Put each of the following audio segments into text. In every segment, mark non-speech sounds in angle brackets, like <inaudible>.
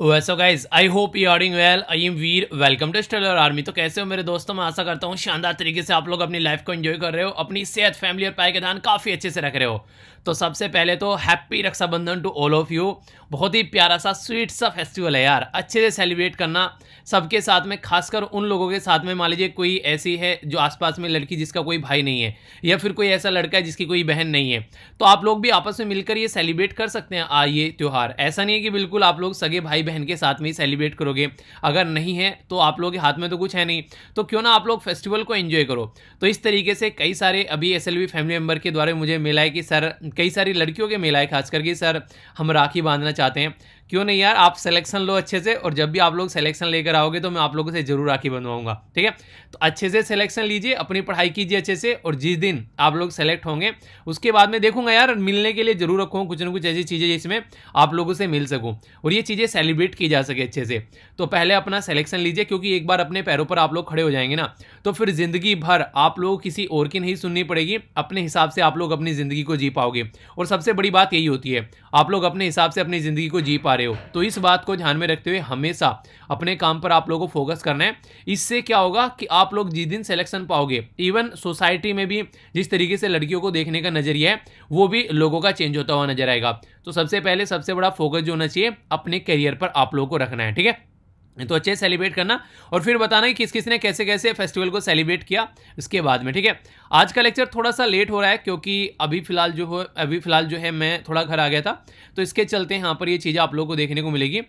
vaso guys I hope you are doing well I am Veer welcome to stellar army तो कैसे हो मेरे दोस्तों मैं आशा करता हूँ शानदार तरीके से आप लोग अपनी लाइफ को एंजॉय कर रहे हो अपनी सेहत फैमिली और पाए के दान काफ़ी अच्छे से रख रहे हो तो सबसे पहले तो happy Rakshabandhan to all of you बहुत ही प्यारा सा स्वीट सा फेस्टिवल है यार अच्छे से सेलिब्रेट करना सबके साथ में खासकर उन लोगों के साथ में मान लीजिए कोई ऐसी है जो आसपास में लड़की जिसका कोई भाई नहीं है या फिर कोई ऐसा लड़का है जिसकी कोई बहन नहीं है तो आप लोग भी आपस में मिलकर ये सेलिब्रेट कर सकते हैं ये त्यौहार ऐसा नहीं है कि बिल्कुल आप लोग सगे भाई बहन के साथ में ही सेलिब्रेट करोगे अगर नहीं है तो आप लोगों के हाथ में तो कुछ है नहीं तो क्यों ना आप लोग फेस्टिवल को एंजॉय करो तो इस तरीके से कई सारे अभी एस फैमिली मेम्बर के द्वारा मुझे मिला है कि सर कई सारी लड़कियों के मिला है खास करके सर हम राखी बांधना चाहते हैं क्यों नहीं यार आप सिलेक्शन लो अच्छे से और जब भी आप लोग सिलेक्शन लेकर आओगे तो मैं आप लोगों से जरूर राखी बनवाऊंगा ठीक है तो अच्छे से सिलेक्शन लीजिए अपनी पढ़ाई कीजिए अच्छे से और जिस दिन आप लोग सेलेक्ट होंगे उसके बाद में देखूंगा यार मिलने के लिए जरूर रखूँ कुछ ना कुछ ऐसी चीज़ें जिसमें आप लोगों से मिल सकूँ और ये चीज़ें सेलिब्रेट की जा सके अच्छे से तो पहले अपना सेलेक्शन लीजिए क्योंकि एक बार अपने पैरों पर आप लोग खड़े हो जाएंगे ना तो फिर ज़िंदगी भर आप लोग किसी और की नहीं सुननी पड़ेगी अपने हिसाब से आप लोग अपनी ज़िंदगी को जी पाओगे और सबसे बड़ी बात यही होती है आप लोग अपने हिसाब से अपनी ज़िंदगी को जी पा रहे हो तो इस बात को ध्यान में रखते हुए हमेशा अपने काम पर आप लोगों को फोकस करना है इससे क्या होगा कि आप लोग जिस दिन सिलेक्शन पाओगे इवन सोसाइटी में भी जिस तरीके से लड़कियों को देखने का नज़रिया है वो भी लोगों का चेंज होता हुआ नजर आएगा तो सबसे पहले सबसे बड़ा फोकस जो होना चाहिए अपने करियर पर आप लोगों को रखना है ठीक है तो अच्छे से सेलिब्रेट करना और फिर बताना कि किस किस ने कैसे कैसे फेस्टिवल को सेलिब्रेट किया इसके बाद में ठीक है आज का लेक्चर थोड़ा सा लेट हो रहा है क्योंकि अभी फ़िलहाल जो हो अभी फ़िलहाल जो है मैं थोड़ा घर आ गया था तो इसके चलते यहाँ पर ये चीज़ें आप लोगों को देखने को मिलेगी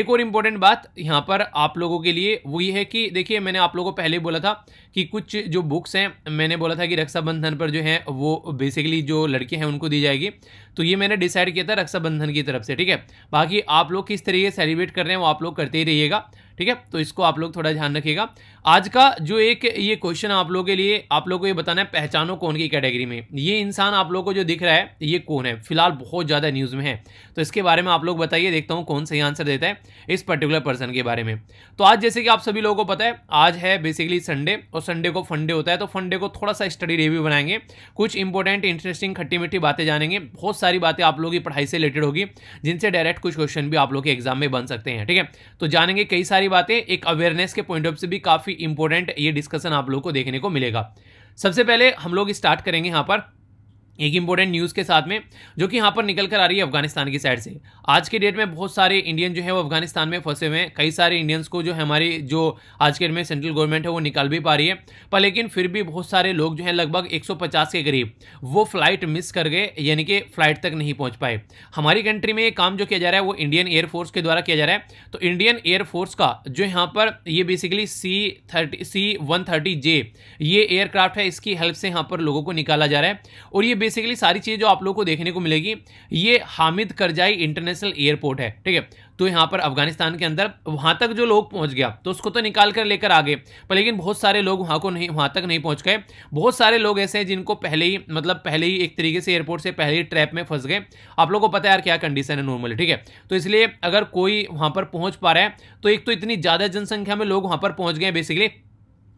एक और इम्पॉर्टेंट बात यहाँ पर आप लोगों के लिए वो ये है कि देखिए मैंने आप लोगों को पहले बोला था कि कुछ जो बुक्स हैं मैंने बोला था कि रक्षाबंधन पर जो है वो बेसिकली जो लड़के हैं उनको दी जाएगी तो ये मैंने डिसाइड किया था रक्षाबंधन की तरफ से ठीक है बाकी आप लोग किस तरीके सेलिब्रेट कर रहे हैं वो आप लोग करते ही रहिएगा ठीक है तो इसको आप लोग थोड़ा ध्यान रखिएगा आज का जो एक ये क्वेश्चन आप लोगों के लिए आप लोग को ये बताना है पहचानो कौन की कैटेगरी में ये इंसान आप लोग को जो दिख रहा है ये कौन है फिलहाल बहुत ज़्यादा न्यूज़ में है तो इसके बारे में आप लोग बताइए देखता हूँ कौन सही आंसर देता है इस पर्टिकुलर पर्सन के बारे में तो आज जैसे कि आप सभी लोगों को पता है आज है बेसिकली संडे और संडे को फंडे होता है तो फंडे को थोड़ा सा स्टडी रिव्यू बनाएंगे कुछ इंपॉर्टेंट इंटरेस्टिंग खट्टी मिट्टी बातें जानेंगे बहुत सारी बातें आप लोगों की पढ़ाई से रिलेटेड होगी जिनसे डायरेक्ट कुछ क्वेश्चन भी आप लोग के एग्जाम में बन सकते हैं ठीक है तो जानेंगे कई सारी सारी बातें एक अवेयरनेस के पॉइंट ऑफ से भी काफ़ी इंपॉर्टेंट ये डिस्कशन आप लोग को देखने को मिलेगा सबसे पहले हम लोग स्टार्ट करेंगे यहाँ पर एक इंपॉर्टेंट न्यूज़ के साथ में जो कि यहाँ पर निकल कर आ रही है अफगानिस्तान की साइड से आज के डेट में बहुत सारे इंडियन जो है वो अफगानिस्तान में फंसे हुए हैं कई सारे इंडियंस को जो है हमारी जो आज के डेट में सेंट्रल गवर्नमेंट है वो निकाल भी पा रही है पर लेकिन फिर भी बहुत सारे लोग जो है लगभग 150 के करीब वो फ्लाइट मिस कर गए यानी कि फ्लाइट तक नहीं पहुँच पाए हमारी कंट्री में ये काम जो किया जा रहा है वो इंडियन एयरफोर्स के द्वारा किया जा रहा है तो इंडियन एयरफोर्स का जो यहाँ पर ये basically C thirty C one thirty J ये एयरक्राफ्ट है इसकी हेल्प से यहाँ पर लोगों को निकाला जा रहा है और ये बेसिकली सारी चीज़ जो आप लोग को देखने को मिलेगी ये हामिद करजाई इंटरनेशनल एयरपोर्ट है ठीक है तो यहाँ पर अफगानिस्तान के अंदर वहाँ तक जो लोग पहुँच गया तो उसको तो निकाल कर लेकर आ गए पर लेकिन बहुत सारे लोग वहाँ को नहीं वहाँ तक नहीं पहुँच गए बहुत सारे लोग ऐसे हैं जिनको पहले ही मतलब पहले ही एक तरीके से एयरपोर्ट से पहले ही ट्रैप में फंस गए आप लोगों को पता है यार क्या कंडीशन है नॉर्मली ठीक है तो इसलिए अगर कोई वहाँ पर पहुँच पा रहा है तो एक तो इतनी ज़्यादा जनसंख्या में लोग वहाँ पर पहुँच गए बेसिकली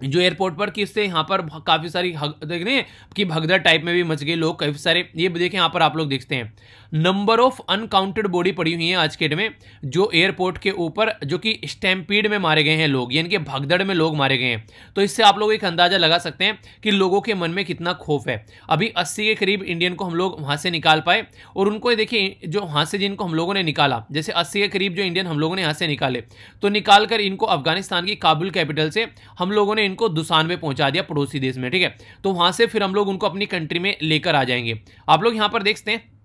जो एयरपोर्ट पर कि इससे यहाँ पर काफ़ी सारी देख रहे हैं कि भगदड़ टाइप में भी मच गए लोग काफ़ी सारे ये देखें यहाँ पर आप लोग देखते हैं नंबर ऑफ अनकाउंटेड बॉडी पड़ी हुई है आज के डेट में जो एयरपोर्ट के ऊपर जो कि स्टैम्पीड में मारे गए हैं लोग यानी कि भगदड़ में लोग मारे गए हैं तो इससे आप लोग एक अंदाजा लगा सकते हैं कि लोगों के मन में कितना खौफ है अभी अस्सी के करीब इंडियन को हम लोग वहाँ से निकाल पाए और उनको देखिए जो वहाँ से जिनको हम लोगों ने निकाला जैसे अस्सी के करीब जो इंडियन हम लोगों ने यहाँ से निकाले तो निकाल कर इनको अफगानिस्तान की काबुल कैपिटल से हम लोगों ने इनको दुसान में पहुँचा दिया पड़ोसी देश में ठीक है तो वहाँ से फिर हम लोग उनको अपनी कंट्री में लेकर आ जाएंगे आप लोग यहाँ पर देखते हैं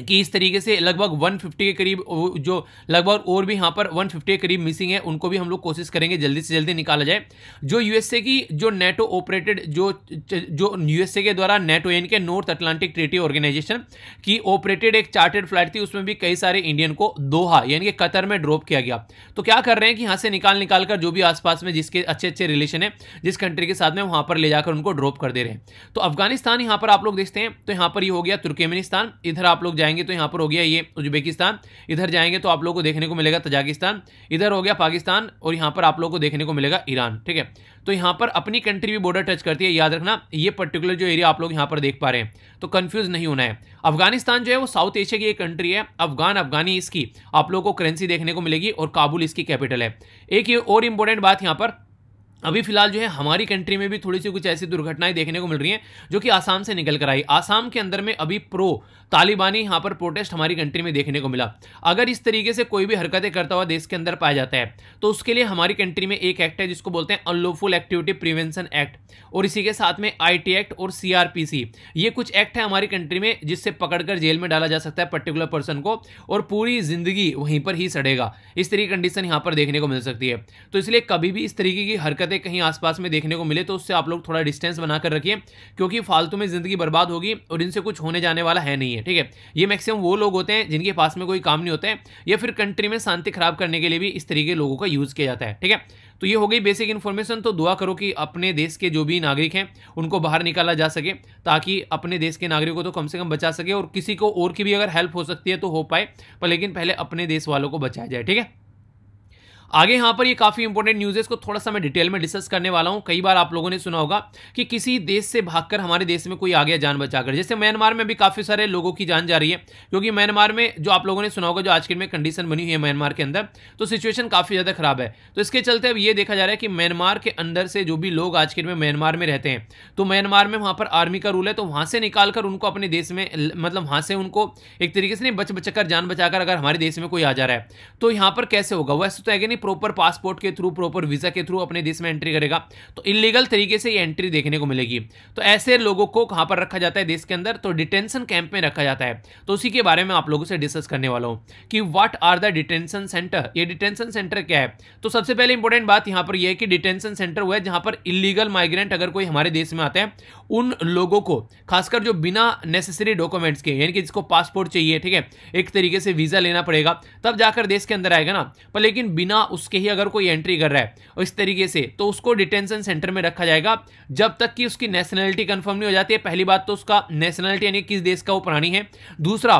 कि इस तरीके से लगभग 150 के करीब जो लगभग और भी यहाँ पर 150 के करीब मिसिंग है उनको भी हम लोग कोशिश करेंगे जल्दी से जल्दी निकाला जाए जो यूएसए की जो नेटो ऑपरेटेड जो जो यूएसए के द्वारा नेटो एन के नॉर्थ अटलांटिक ट्रेटी ऑर्गेनाइजेशन की ऑपरेटेड एक चार्टेड फ्लाइट थी उसमें भी कई सारे इंडियन को दोहा यानी कि कतर में ड्रॉप किया गया तो क्या कर रहे हैं कि यहाँ से निकाल निकाल कर जो भी आसपास में जिसके अच्छे अच्छे रिलेशन है जिस कंट्री के साथ में वहाँ पर ले जाकर उनको ड्रॉप कर दे रहे हैं तो अफगानिस्तान यहाँ पर आप लोग देखते हैं तो यहाँ पर ये हो गया तुर्कमेनिस्तान इधर आप लोग जाएंगे तो यहाँ पर हो गया ये उज्बेकिस्तान इधर जाएंगे तो आप लोग को देखने को मिलेगा तजाकिस्तान इधर हो गया पाकिस्तान और यहाँ पर आप लोग को देखने को मिलेगा ईरान ठीक है तो यहाँ पर अपनी कंट्री भी बॉर्डर टच करती है याद रखना ये पर्टिकुलर जो एरिया आप लोग यहाँ पर देख पा रहे हैं तो कन्फ्यूज नहीं होना है अफगानिस्तान जो है वो साउथ एशिया की एक कंट्री है अफगान अफगानी इसकी आप लोग को करेंसी देखने को मिलेगी और काबुल इसकी कैपिटल है एक ये और इम्पोर्टेंट बात यहाँ पर अभी फिलहाल जो है हमारी कंट्री में भी थोड़ी सी कुछ ऐसी दुर्घटनाएं देखने को मिल रही हैं जो कि आसाम से निकल कर आई आसाम के अंदर में अभी प्रो तालिबानी यहाँ पर प्रोटेस्ट हमारी कंट्री में देखने को मिला अगर इस तरीके से कोई भी हरकतें करता हुआ देश के अंदर पाया जाता है तो उसके लिए हमारी कंट्री में एक एक्ट है जिसको बोलते हैं अनलोफुल एक्टिविटी प्रिवेंशन एक्ट और इसी के साथ में आई एक्ट और सी ये कुछ एक्ट है हमारी कंट्री में जिससे पकड़कर जेल में डाला जा सकता है पर्टिकुलर पर्सन को और पूरी जिंदगी वहीं पर ही सड़ेगा इस तरीके की कंडीशन यहाँ पर देखने को मिल सकती है तो इसलिए कभी भी इस तरीके की हरकतें कहीं आसपास में देखने को मिले तो उससे आप लोग थोड़ा डिस्टेंस बनाकर रखिए क्योंकि फालतू में ज़िंदगी बर्बाद होगी और इनसे कुछ होने जाने वाला है नहीं है है ठीक है ये मैक्सिमम वो लोग होते हैं जिनके पास में कोई काम नहीं होता है या फिर कंट्री में शांति खराब करने के लिए भी इस तरीके लोगों का यूज़ किया जाता है ठीक है तो ये हो गई बेसिक इन्फॉर्मेशन तो दुआ करो कि अपने देश के जो भी नागरिक हैं उनको बाहर निकाला जा सके ताकि अपने देश के नागरिकों को तो कम से कम बचा सके और किसी को और की भी अगर हेल्प हो सकती है तो हो पाए पर लेकिन पहले अपने देश वालों को बचाया जाए ठीक है आगे यहां पर ये काफ़ी इंपॉर्टेंट न्यूज़ है इसको थोड़ा सा मैं डिटेल में डिस्कस करने वाला हूं कई बार आप लोगों ने सुना होगा कि किसी देश से भागकर हमारे देश में कोई आ गया जान बचाकर जैसे म्यांमार में भी काफ़ी सारे लोगों की जान जा रही है क्योंकि म्यांमार में जो आप लोगों ने सुना होगा जो आज के में कंडीशन बनी हुई है म्यांमार के अंदर तो सिचुएशन काफ़ी ज़्यादा खराब है तो इसके चलते अब ये देखा जा रहा है कि म्यांमार के अंदर से जो भी लोग आज के में म्यांमार में रहते हैं तो म्यांमार में वहां पर आर्मी का रूल है तो वहां से निकाल कर उनको अपने देश में मतलब वहां से उनको एक तरीके से नहीं बच बचकर जान बचाकर अगर हमारे देश में कोई आ जा रहा है तो यहां पर कैसे होगा वैसे तो है नहीं प्रॉपर पासपोर्ट के थ्रू प्रॉपर वीज़ा के थ्रू अपने देश में एंट्री करेगा तो इलीगल तरीके से ये एंट्री देखने को मिलेगी तो ऐसे लोगों को कहां पर रखा जाता है देश के अंदर तो डिटेंशन कैंप में रखा जाता है तो उसी के बारे में आप लोगों से डिस्कस करने वाला हूं कि what are the detention centre ये डिटेंशन सेंटर क्या है तो सबसे पहले इंपॉर्टेंट बात यहां पर यह है कि डिटेंशन सेंटर वो है जहां पर इलीगल माइग्रेंट अगर कोई हमारे देश में आते हैं उन लोगों को खासकर जो बिना नेसेसरी डॉक्यूमेंट्स के यानी कि जिसको पासपोर्ट चाहिए ठीक है एक तरीके से वीज़ा लेना पड़ेगा तब जाकर देश के अंदर आएगा ना पर लेकिन बिना उसके ही अगर कोई एंट्री कर रहा है इस तरीके से तो उसको डिटेंशन सेंटर में रखा जाएगा जब तक कि उसकी नेशनलिटी कन्फर्म नहीं हो जाती है पहली बात तो उसका नेशनलिटी यानी किस देश का वो प्राणी है दूसरा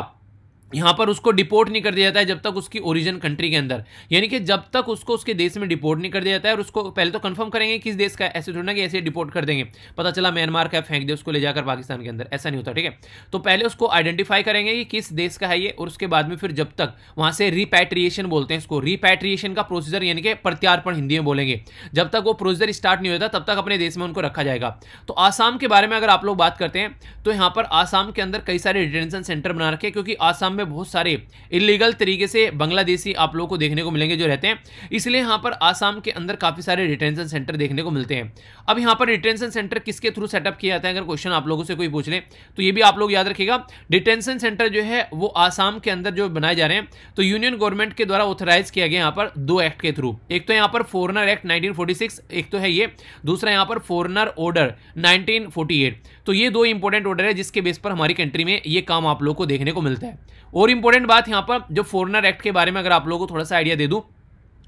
यहाँ पर उसको डिपोर्ट नहीं कर दिया जाता है जब तक उसकी ओरिजिन कंट्री के अंदर यानी कि जब तक उसको उसके देश में डिपोर्ट नहीं कर दिया जाता है और उसको पहले तो कंफर्म करेंगे किस देश का ऐसे थोड़ा ना कि ऐसे डिपोर्ट कर देंगे पता चला म्यांमार का फेंक दिया उसको ले जाकर पाकिस्तान के अंदर ऐसा नहीं होता ठीक है तो पहले उसको आइडेंटिफाई करेंगे कि किस देश का है ये और उसके बाद में फिर जब तक वहाँ से रिपैट्रिएशन बोलते हैं इसको रिपैट्रिएशन का प्रोसीजर यानी कि प्रत्यार्पण हिंदी में बोलेंगे जब तक वो प्रोसीजर स्टार्ट नहीं होता तब तक अपने देश में उनको रखा जाएगा तो आसाम के बारे में अगर आप लोग बात करते हैं तो यहाँ पर आसाम के अंदर कई सारे डिटेंशन सेंटर बना रखे क्योंकि आसाम में पे बहुत सारे इलीगल तरीके से बांग्लादेशी आप लोगों को देखने को मिलेंगे जो रहते हैं इसलिए यहाँ पर आसाम के अंदर काफ़ी सारे डिटेंशन सेंटर देखने को मिलते हैं अब यहाँ पर डिटेंशन सेंटर किसके थ्रू सेटअप किया जाता है अगर क्वेश्चन आप लोगों से कोई पूछ ले तो ये भी आप लोग याद रखेगा डिटेंशन सेंटर जो है वो आसाम के अंदर जो बनाए जा रहे हैं तो यूनियन गवर्नमेंट के द्वारा ऑथराइज किया गया यहाँ पर दो एक्ट के थ्रू एक तो यहाँ पर फॉरनर एक्ट नाइनटीन एक तो है ये दूसरा यहाँ पर फॉरनर ऑर्डर नाइनटीन तो ये दो इंपॉर्टेंट ऑर्डर है जिसके बेस पर हमारी कंट्री में ये काम आप लोग को देखने को मिलता है और इंपॉर्टेंट बात यहाँ पर जो फॉरनर एक्ट के बारे में अगर आप लोगों को थोड़ा सा आइडिया दे दूँ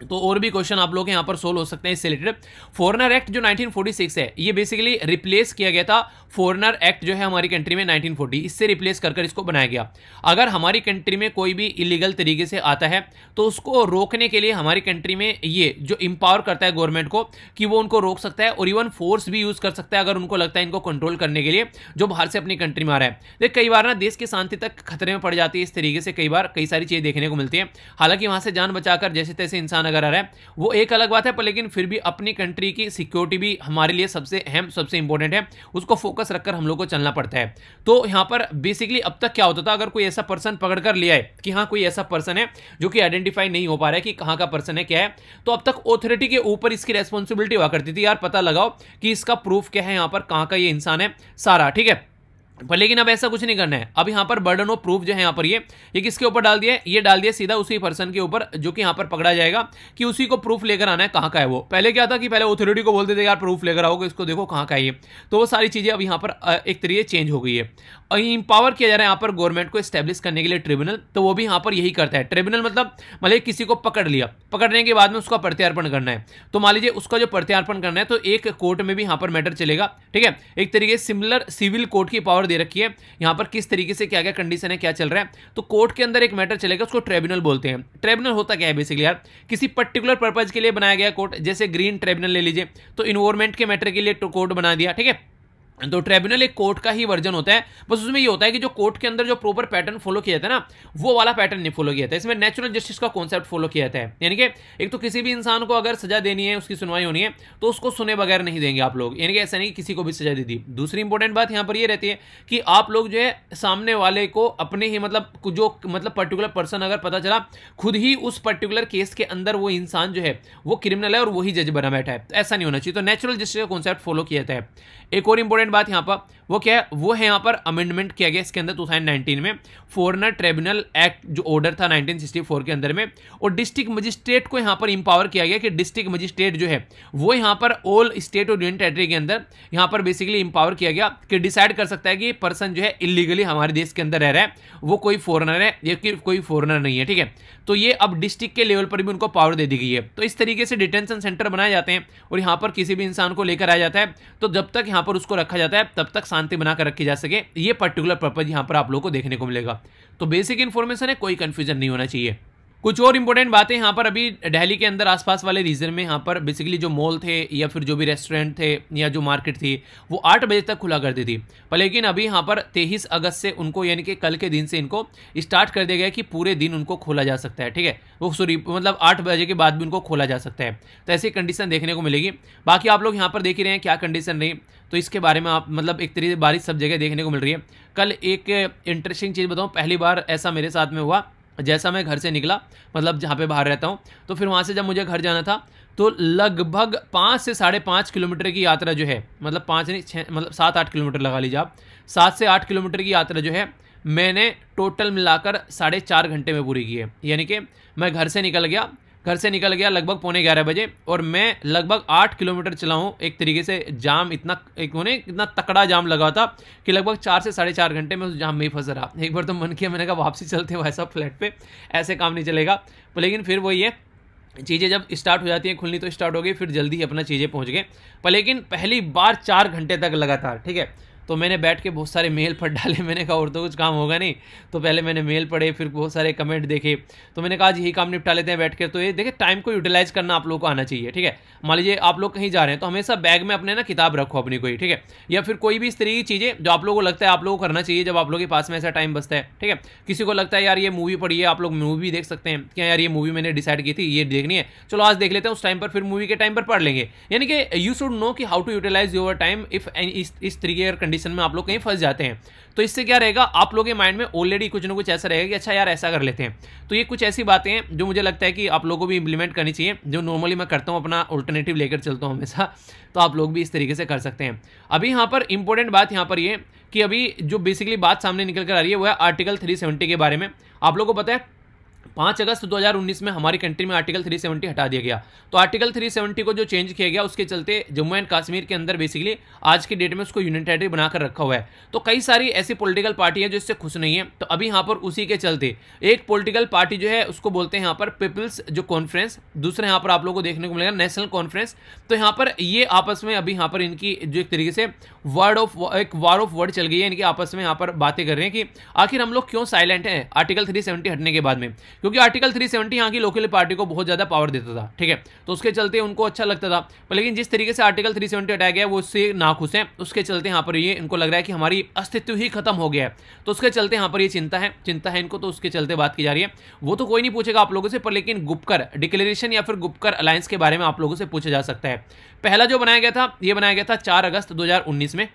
तो और भी क्वेश्चन आप लोग यहां पर सोल्व हो सकते हैं इससे रिलेटेड फॉरनर एक्ट जो 1946 है ये बेसिकली रिप्लेस किया गया था फॉरनर एक्ट जो है हमारी कंट्री में 1940 इससे रिप्लेस कर कर इसको बनाया गया अगर हमारी कंट्री में कोई भी इलीगल तरीके से आता है तो उसको रोकने के लिए हमारी कंट्री में ये जो इम्पावर करता है गवर्नमेंट को कि वो उनको रोक सकता है और इवन फोर्स भी यूज़ कर सकता है अगर उनको लगता है इनको कंट्रोल करने के लिए जो बाहर से अपनी कंट्री में आ रहा है देख कई बार ना देश की शांति तक खतरे में पड़ जाती है इस तरीके से कई बार कई सारी चीज़ें देखने को मिलती है हालांकि वहां से जान बचाकर जैसे तैसे इंसान आ रहा है वो एक अलग बात है पर लेकिन फिर भी अपनी कंट्री की सिक्योरिटी भी हमारे लिए सबसे अहम सबसे इंपॉर्टेंट है उसको फोकस रखकर हम लोग को चलना पड़ता है तो यहाँ पर बेसिकली अब तक क्या होता था अगर कोई ऐसा पर्सन पकड़ कर लिया है कि हाँ कोई ऐसा पर्सन है जो कि आइडेंटिफाई नहीं हो पा रहा है कि कहाँ का पर्सन है क्या है तो अब तक ऑथोरिटी के ऊपर इसकी रेस्पॉन्सिबिलिटी हुआ करती थी यार पता लगाओ कि इसका प्रूफ क्या है यहाँ पर कहाँ का ये इंसान है सारा ठीक है पर लेकिन अब ऐसा कुछ नहीं करना है अब यहाँ पर बर्डन ऑफ प्रूफ जो है यहाँ पर ये ये किसके ऊपर डाल दिया ये डाल दिया सीधा उसी पर्सन के ऊपर जो कि यहाँ पर पकड़ा जाएगा कि उसी को प्रूफ लेकर आना है कहाँ का है वो पहले क्या था कि पहले अथॉरिटी को बोलते थे यार प्रूफ लेकर आओगे इसको देखो कहाँ का है ये तो वो सारी चीज़ें अब यहाँ पर एक तरीके चेंज हो गई है और इम्पावर किया जा रहा है यहाँ पर गवर्नमेंट को स्टैब्लिश करने के लिए ट्रिब्यूनल तो वो भी यहाँ पर यही करता है ट्रिब्यूनल मतलब मतलब किसी को पकड़ लिया पकड़ने के बाद में उसका प्रत्यार्पण करना है तो मान लीजिए उसका जो प्रत्यार्पण करना है तो एक कोर्ट में भी यहाँ पर मैटर चलेगा ठीक है एक तरीके सिमिलर सिविल कोर्ट की पावर और दे रखी है यहाँ पर किस तरीके से क्या क्या कंडीशन है क्या चल रहा है तो कोर्ट के अंदर एक मैटर चलेगा उसको ट्रिब्यूनल बोलते हैं ट्रिब्यूनल होता क्या है बेसिकली यार किसी पर्टिकुलर पर्पज के लिए बनाया गया कोर्ट जैसे ग्रीन ट्रिब्यूनल ले लीजिए तो इन्वॉर्मेंट के मैटर के लिए कोर्ट तो बना दिया ठीक है तो ट्रिब्यूनल एक कोर्ट का ही वर्जन होता है बस उसमें ये होता है कि जो कोर्ट के अंदर जो प्रॉपर पैटर्न फॉलो किया जाता है ना वो वाला पैटर्न नहीं फॉलो किया जाता इसमें नेचुरल जस्टिस का कॉन्सेप्ट फॉलो किया जाता है यानी कि एक तो किसी भी इंसान को अगर सजा देनी है उसकी सुनवाई होनी है तो उसको सुने बगैर नहीं देंगे आप लोग यानी कि ऐसा नहीं कि किसी को भी सजा दे दी दूसरी इंपॉर्टेंट बात यहाँ पर यह रहती है कि आप लोग जो है सामने वाले को अपने ही मतलब जो मतलब पर्टिकुलर पर्सन अगर पता चला खुद ही उस पर्टिकुलर केस के अंदर वो इंसान जो है वो क्रिमिनल है और वही जज बना बैठा है ऐसा नहीं होना चाहिए तो नेचुरल जस्टिस का कॉन्सेप्ट फॉलो किया जाता है एक और इंपॉर्टेंट इंपॉर्टेंट बात यहाँ पर वो क्या है वो है यहाँ पर अमेंडमेंट किया गया इसके अंदर 2019 में फॉरनर ट्रिब्यूनल एक्ट जो ऑर्डर था 1964 के अंदर में और डिस्ट्रिक्ट मजिस्ट्रेट को यहाँ पर इंपावर किया गया कि डिस्ट्रिक्ट मजिस्ट्रेट जो है वो यहाँ पर ऑल स्टेट और यूनियन टेरेटरी के अंदर यहाँ पर बेसिकली इंपावर किया गया कि डिसाइड कर सकता है कि पर्सन जो है इलीगली हमारे देश के अंदर रह रहा है वो कोई फॉरनर है या कि कोई फॉरनर नहीं है ठीक है तो ये अब डिस्ट्रिक्ट के लेवल पर भी उनको पावर दे दी गई है तो इस तरीके से डिटेंशन सेंटर बनाए जाते हैं और यहाँ पर किसी भी इंसान को लेकर आया जाता है तो जब तक यहाँ पर उसको रखा रखा जाता है तब तक शांति बनाकर रखी जा सके ये पर्टिकुलर पर्पज़ यहाँ पर आप लोग को देखने को मिलेगा तो बेसिक इन्फॉर्मेशन है कोई कन्फ्यूजन नहीं होना चाहिए कुछ और इंपॉर्टेंट बातें यहाँ पर अभी दिल्ली के अंदर आसपास वाले रीजन में यहाँ पर बेसिकली जो मॉल थे या फिर जो भी रेस्टोरेंट थे या जो मार्केट थी वो आठ बजे तक खुला करती थी पर लेकिन अभी यहाँ पर तेईस अगस्त से उनको यानी कि कल के दिन से इनको स्टार्ट कर दिया गया कि पूरे दिन उनको खोला जा सकता है ठीक है वो सॉरी मतलब आठ बजे के बाद भी उनको खोला जा सकता है तो ऐसी कंडीशन देखने को मिलेगी बाकी आप लोग यहाँ पर देख ही रहे हैं क्या कंडीशन रही तो इसके बारे में आप मतलब एक तरीके से बारिश सब जगह देखने को मिल रही है कल एक इंटरेस्टिंग चीज़ बताऊँ पहली बार ऐसा मेरे साथ में हुआ जैसा मैं घर से निकला मतलब जहाँ पे बाहर रहता हूँ तो फिर वहाँ से जब मुझे घर जाना था तो लगभग पाँच से साढ़े पाँच किलोमीटर की यात्रा जो है मतलब पाँच नहीं छः मतलब सात आठ किलोमीटर लगा लीजिए आप सात से आठ किलोमीटर की यात्रा जो है मैंने टोटल मिलाकर साढ़े चार घंटे में पूरी की है यानी कि मैं घर से निकल गया घर से निकल गया लगभग पौने ग्यारह बजे और मैं लगभग आठ किलोमीटर चला हूँ एक तरीके से जाम इतना एक होने इतना तकड़ा जाम लगा था कि लगभग चार से साढ़े चार घंटे में उस जाम में ही फंस रहा एक बार तो मन किया मैंने कहा वापसी चलते वैसा फ्लैट पर ऐसे काम नहीं चलेगा लेकिन फिर वही है चीज़ें जब स्टार्ट हो जाती हैं खुलनी तो स्टार्ट हो गई फिर जल्दी ही अपना चीज़ें पहुँच गए पर लेकिन पहली बार चार घंटे तक लगातार ठीक है तो मैंने बैठ के बहुत सारे मेल पढ़ डाले मैंने कहा और तो कुछ काम होगा नहीं तो पहले मैंने मेल पढ़े फिर बहुत सारे कमेंट देखे तो मैंने कहा आज यही काम निपटा लेते हैं बैठ के तो ये देखिए टाइम को यूटिलाइज करना आप लोग को आना चाहिए ठीक है मान लीजिए आप लोग कहीं जा रहे हैं तो हमेशा बैग में अपने ना किताब रखो अपनी कोई ठीक है या फिर कोई भी इस तरीके की चीज़ें जो आप लोगों को लगता है आप लोगों को करना चाहिए जब आप लोग के पास में ऐसा टाइम बसता है ठीक है किसी को लगता है यार ये मूवी पढ़ी है आप लोग मूवी देख सकते हैं क्या हाँ, यार ये मूवी मैंने डिसाइड की थी ये देखनी है चलो आज देख लेते हैं उस टाइम पर फिर मूवी के टाइम पर पढ़ लेंगे यानी कि यू शुड नो कि how to utilise your time if इस तरीके कंडीशन कंडीशन में आप लोग कहीं फंस जाते हैं तो इससे क्या रहेगा आप लोगों के माइंड में ऑलरेडी कुछ ना कुछ ऐसा रहेगा कि अच्छा यार ऐसा कर लेते हैं तो ये कुछ ऐसी बातें हैं जो मुझे लगता है कि आप लोगों को भी इंप्लीमेंट करनी चाहिए जो नॉर्मली मैं करता हूँ अपना ऑल्टरनेटिव लेकर चलता हूँ हमेशा तो आप लोग भी इस तरीके से कर सकते हैं अभी यहाँ पर इंपॉर्टेंट बात यहाँ पर ये कि अभी जो बेसिकली बात सामने निकल कर आ रही है वो है आर्टिकल थ्री के बारे में आप लोग को पता है पाँच अगस्त 2019 में हमारी कंट्री में आर्टिकल 370 हटा दिया गया तो आर्टिकल 370 को जो चेंज किया गया उसके चलते जम्मू एंड कश्मीर के अंदर बेसिकली आज की डेट में उसको यूनियन टेरेटरी बनाकर रखा हुआ है तो कई सारी ऐसी पॉलिटिकल पार्टी है जो इससे खुश नहीं है तो अभी यहाँ पर उसी के चलते एक पोलिटिकल पार्टी जो है उसको बोलते हैं यहाँ पर पीपल्स जो कॉन्फ्रेंस दूसरे यहाँ पर आप लोग को देखने को मिलेगा नेशनल कॉन्फ्रेंस तो यहाँ पर ये आपस में अभी यहाँ पर इनकी जो एक तरीके से वर्ड ऑफ एक वार ऑफ वर्ड चल गई है इनकी आपस में यहाँ पर बातें कर रहे हैं कि आखिर हम लोग क्यों साइलेंट हैं आर्टिकल थ्री हटने के बाद में क्योंकि आर्टिकल थ्री सेवेंटी यहाँ की लोकल पार्टी को बहुत ज़्यादा पावर देता था ठीक है तो उसके चलते उनको अच्छा लगता था पर लेकिन जिस तरीके से आर्टिकल थ्री सेवेंटी हटाया गया वो उससे खुश है उसके चलते यहाँ पर ये इनको लग रहा है कि हमारी अस्तित्व ही खत्म हो गया है तो उसके चलते यहाँ पर ये चिंता है चिंता है इनको तो उसके चलते बात की जा रही है वो तो कोई नहीं पूछेगा आप लोगों से पर लेकिन गुप्कर डिक्लेरेशन या फिर गुप्कर अलायंस के बारे में आप लोगों से पूछा जा सकता है पहला जो बनाया गया था ये बनाया गया था चार अगस्त दो में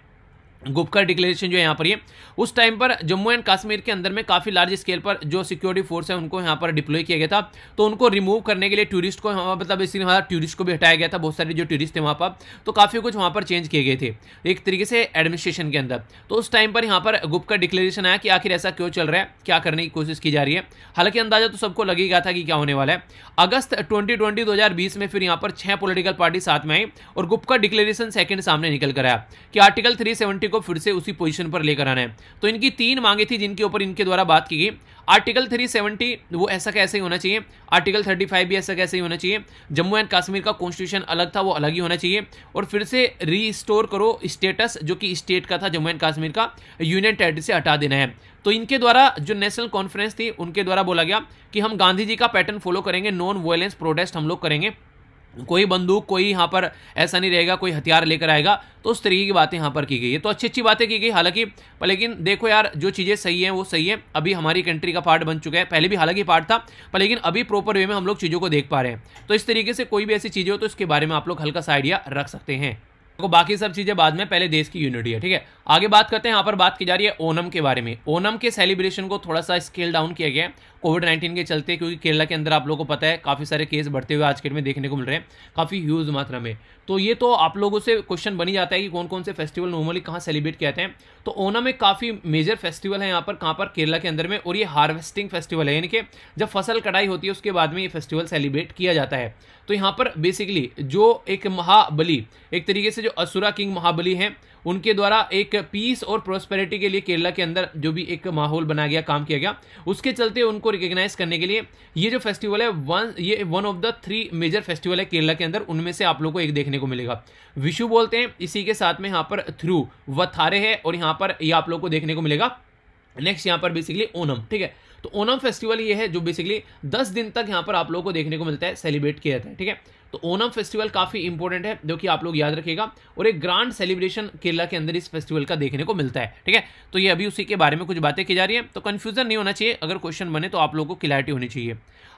गुप्कर डिक्लेरेशन जो है यहाँ पर ये उस टाइम पर जम्मू एंड कश्मीर के अंदर में काफ़ी लार्ज स्केल पर जो सिक्योरिटी फोर्स है उनको यहाँ पर डिप्लॉय किया गया था तो उनको रिमूव करने के लिए टूरिस्ट को मतलब इसी वहाँ टूरिस्ट को भी हटाया गया था बहुत सारे जो टूरिस्ट थे वहाँ पर तो काफ़ी कुछ वहाँ पर चेंज किए गए थे एक तरीके से एडमिनिस्ट्रेशन के अंदर तो उस टाइम पर यहाँ पर गुप्कर डिक्लेरेशन आया कि आखिर ऐसा क्यों चल रहा है क्या करने की कोशिश की जा रही है हालांकि अंदाजा तो सबको लग ही गया था कि क्या होने वाला है अगस्त ट्वेंटी ट्वेंटी में फिर यहाँ पर छः पोलिटिकल पार्टी साथ में आई और गुप्का डिक्लेरेशन सेकेंड सामने निकल कर आया कि आर्टिकल थ्री को फिर से उसी पोजीशन पर लेकर आना है तो इनकी तीन मांगे थी जिनके ऊपर इनके द्वारा बात की गई आर्टिकल 370 वो ऐसा कैसे ही होना चाहिए आर्टिकल 35 भी ऐसा कैसे ही होना चाहिए जम्मू एंड कश्मीर का कॉन्स्टिट्यूशन अलग था वो अलग ही होना चाहिए और फिर से रीस्टोर करो स्टेटस जो कि स्टेट का था जम्मू एंड कश्मीर का यूनियन टेरिटरी से हटा देना है तो इनके द्वारा जो नेशनल कॉन्फ्रेंस थी उनके द्वारा बोला गया कि हम गांधी जी का पैटर्न फॉलो करेंगे नॉन वायलेंस प्रोटेस्ट हम लोग करेंगे कोई बंदूक कोई यहाँ पर ऐसा नहीं रहेगा कोई हथियार लेकर आएगा तो उस तरीके की बातें यहाँ पर की गई है तो अच्छी अच्छी बातें की गई हालांकि लेकिन देखो यार जो चीज़ें सही हैं वो सही है अभी हमारी कंट्री का पार्ट बन चुका है पहले भी हालांकि पार्ट था पर लेकिन अभी प्रॉपर वे में हम लोग चीज़ों को देख पा रहे हैं तो इस तरीके से कोई भी ऐसी चीज़ें हो तो इसके बारे में आप लोग हल्का सा आइडिया रख सकते हैं तो बाकी सब चीज़ें बाद में पहले देश की यूनिटी है ठीक है आगे बात करते हैं यहाँ पर बात की जा रही है ओनम के बारे में ओनम के सेलिब्रेशन को थोड़ा सा स्केल डाउन किया गया है कोविड नाइन्टीन के चलते क्योंकि केरला के अंदर आप लोगों को पता है काफ़ी सारे केस बढ़ते हुए आज के में देखने को मिल रहे हैं काफ़ी ह्यूज मात्रा में तो ये तो आप लोगों से क्वेश्चन बनी जाता है कि कौन कौन से फेस्टिवल नॉर्मली कहाँ सेलिब्रेट किए जाते हैं तो ओना में काफ़ी मेजर फेस्टिवल है यहाँ पर कहाँ पर केरला के अंदर में और ये हार्वेस्टिंग फेस्टिवल है यानी कि जब फसल कटाई होती है उसके बाद में ये फेस्टिवल सेलिब्रेट किया जाता है तो यहाँ पर बेसिकली जो एक महाबली एक तरीके से जो असुरा किंग महाबली हैं उनके द्वारा एक पीस और प्रोस्पेरिटी के लिए केरला के अंदर जो भी एक माहौल बनाया गया काम किया गया उसके चलते उनको रिकग्नाइज करने के लिए ये जो फेस्टिवल है वन ये one of the three major festival है केरला के अंदर उनमें से आप लोग को एक देखने को मिलेगा विशु बोलते हैं इसी के साथ में यहाँ पर थ्रू व थारे है और यहाँ पर ये आप लोग को देखने को मिलेगा नेक्स्ट यहाँ पर बेसिकली ओनम ठीक है तो ओनम फेस्टिवल ये है जो बेसिकली दस दिन तक यहाँ पर आप लोगों को देखने को मिलता है सेलिब्रेट किया जाता है ठीक है तो ओनम फेस्टिवल काफ़ी इंपॉर्टेंट है जो कि आप लोग याद रखिएगा और एक ग्रांड सेलिब्रेशन केरला के अंदर इस फेस्टिवल का देखने को मिलता है ठीक है तो ये अभी उसी के बारे में कुछ बातें की जा रही है तो कन्फ्यूजन नहीं होना चाहिए अगर क्वेश्चन बने तो आप लोगों को क्लैरिटी होनी चाहिए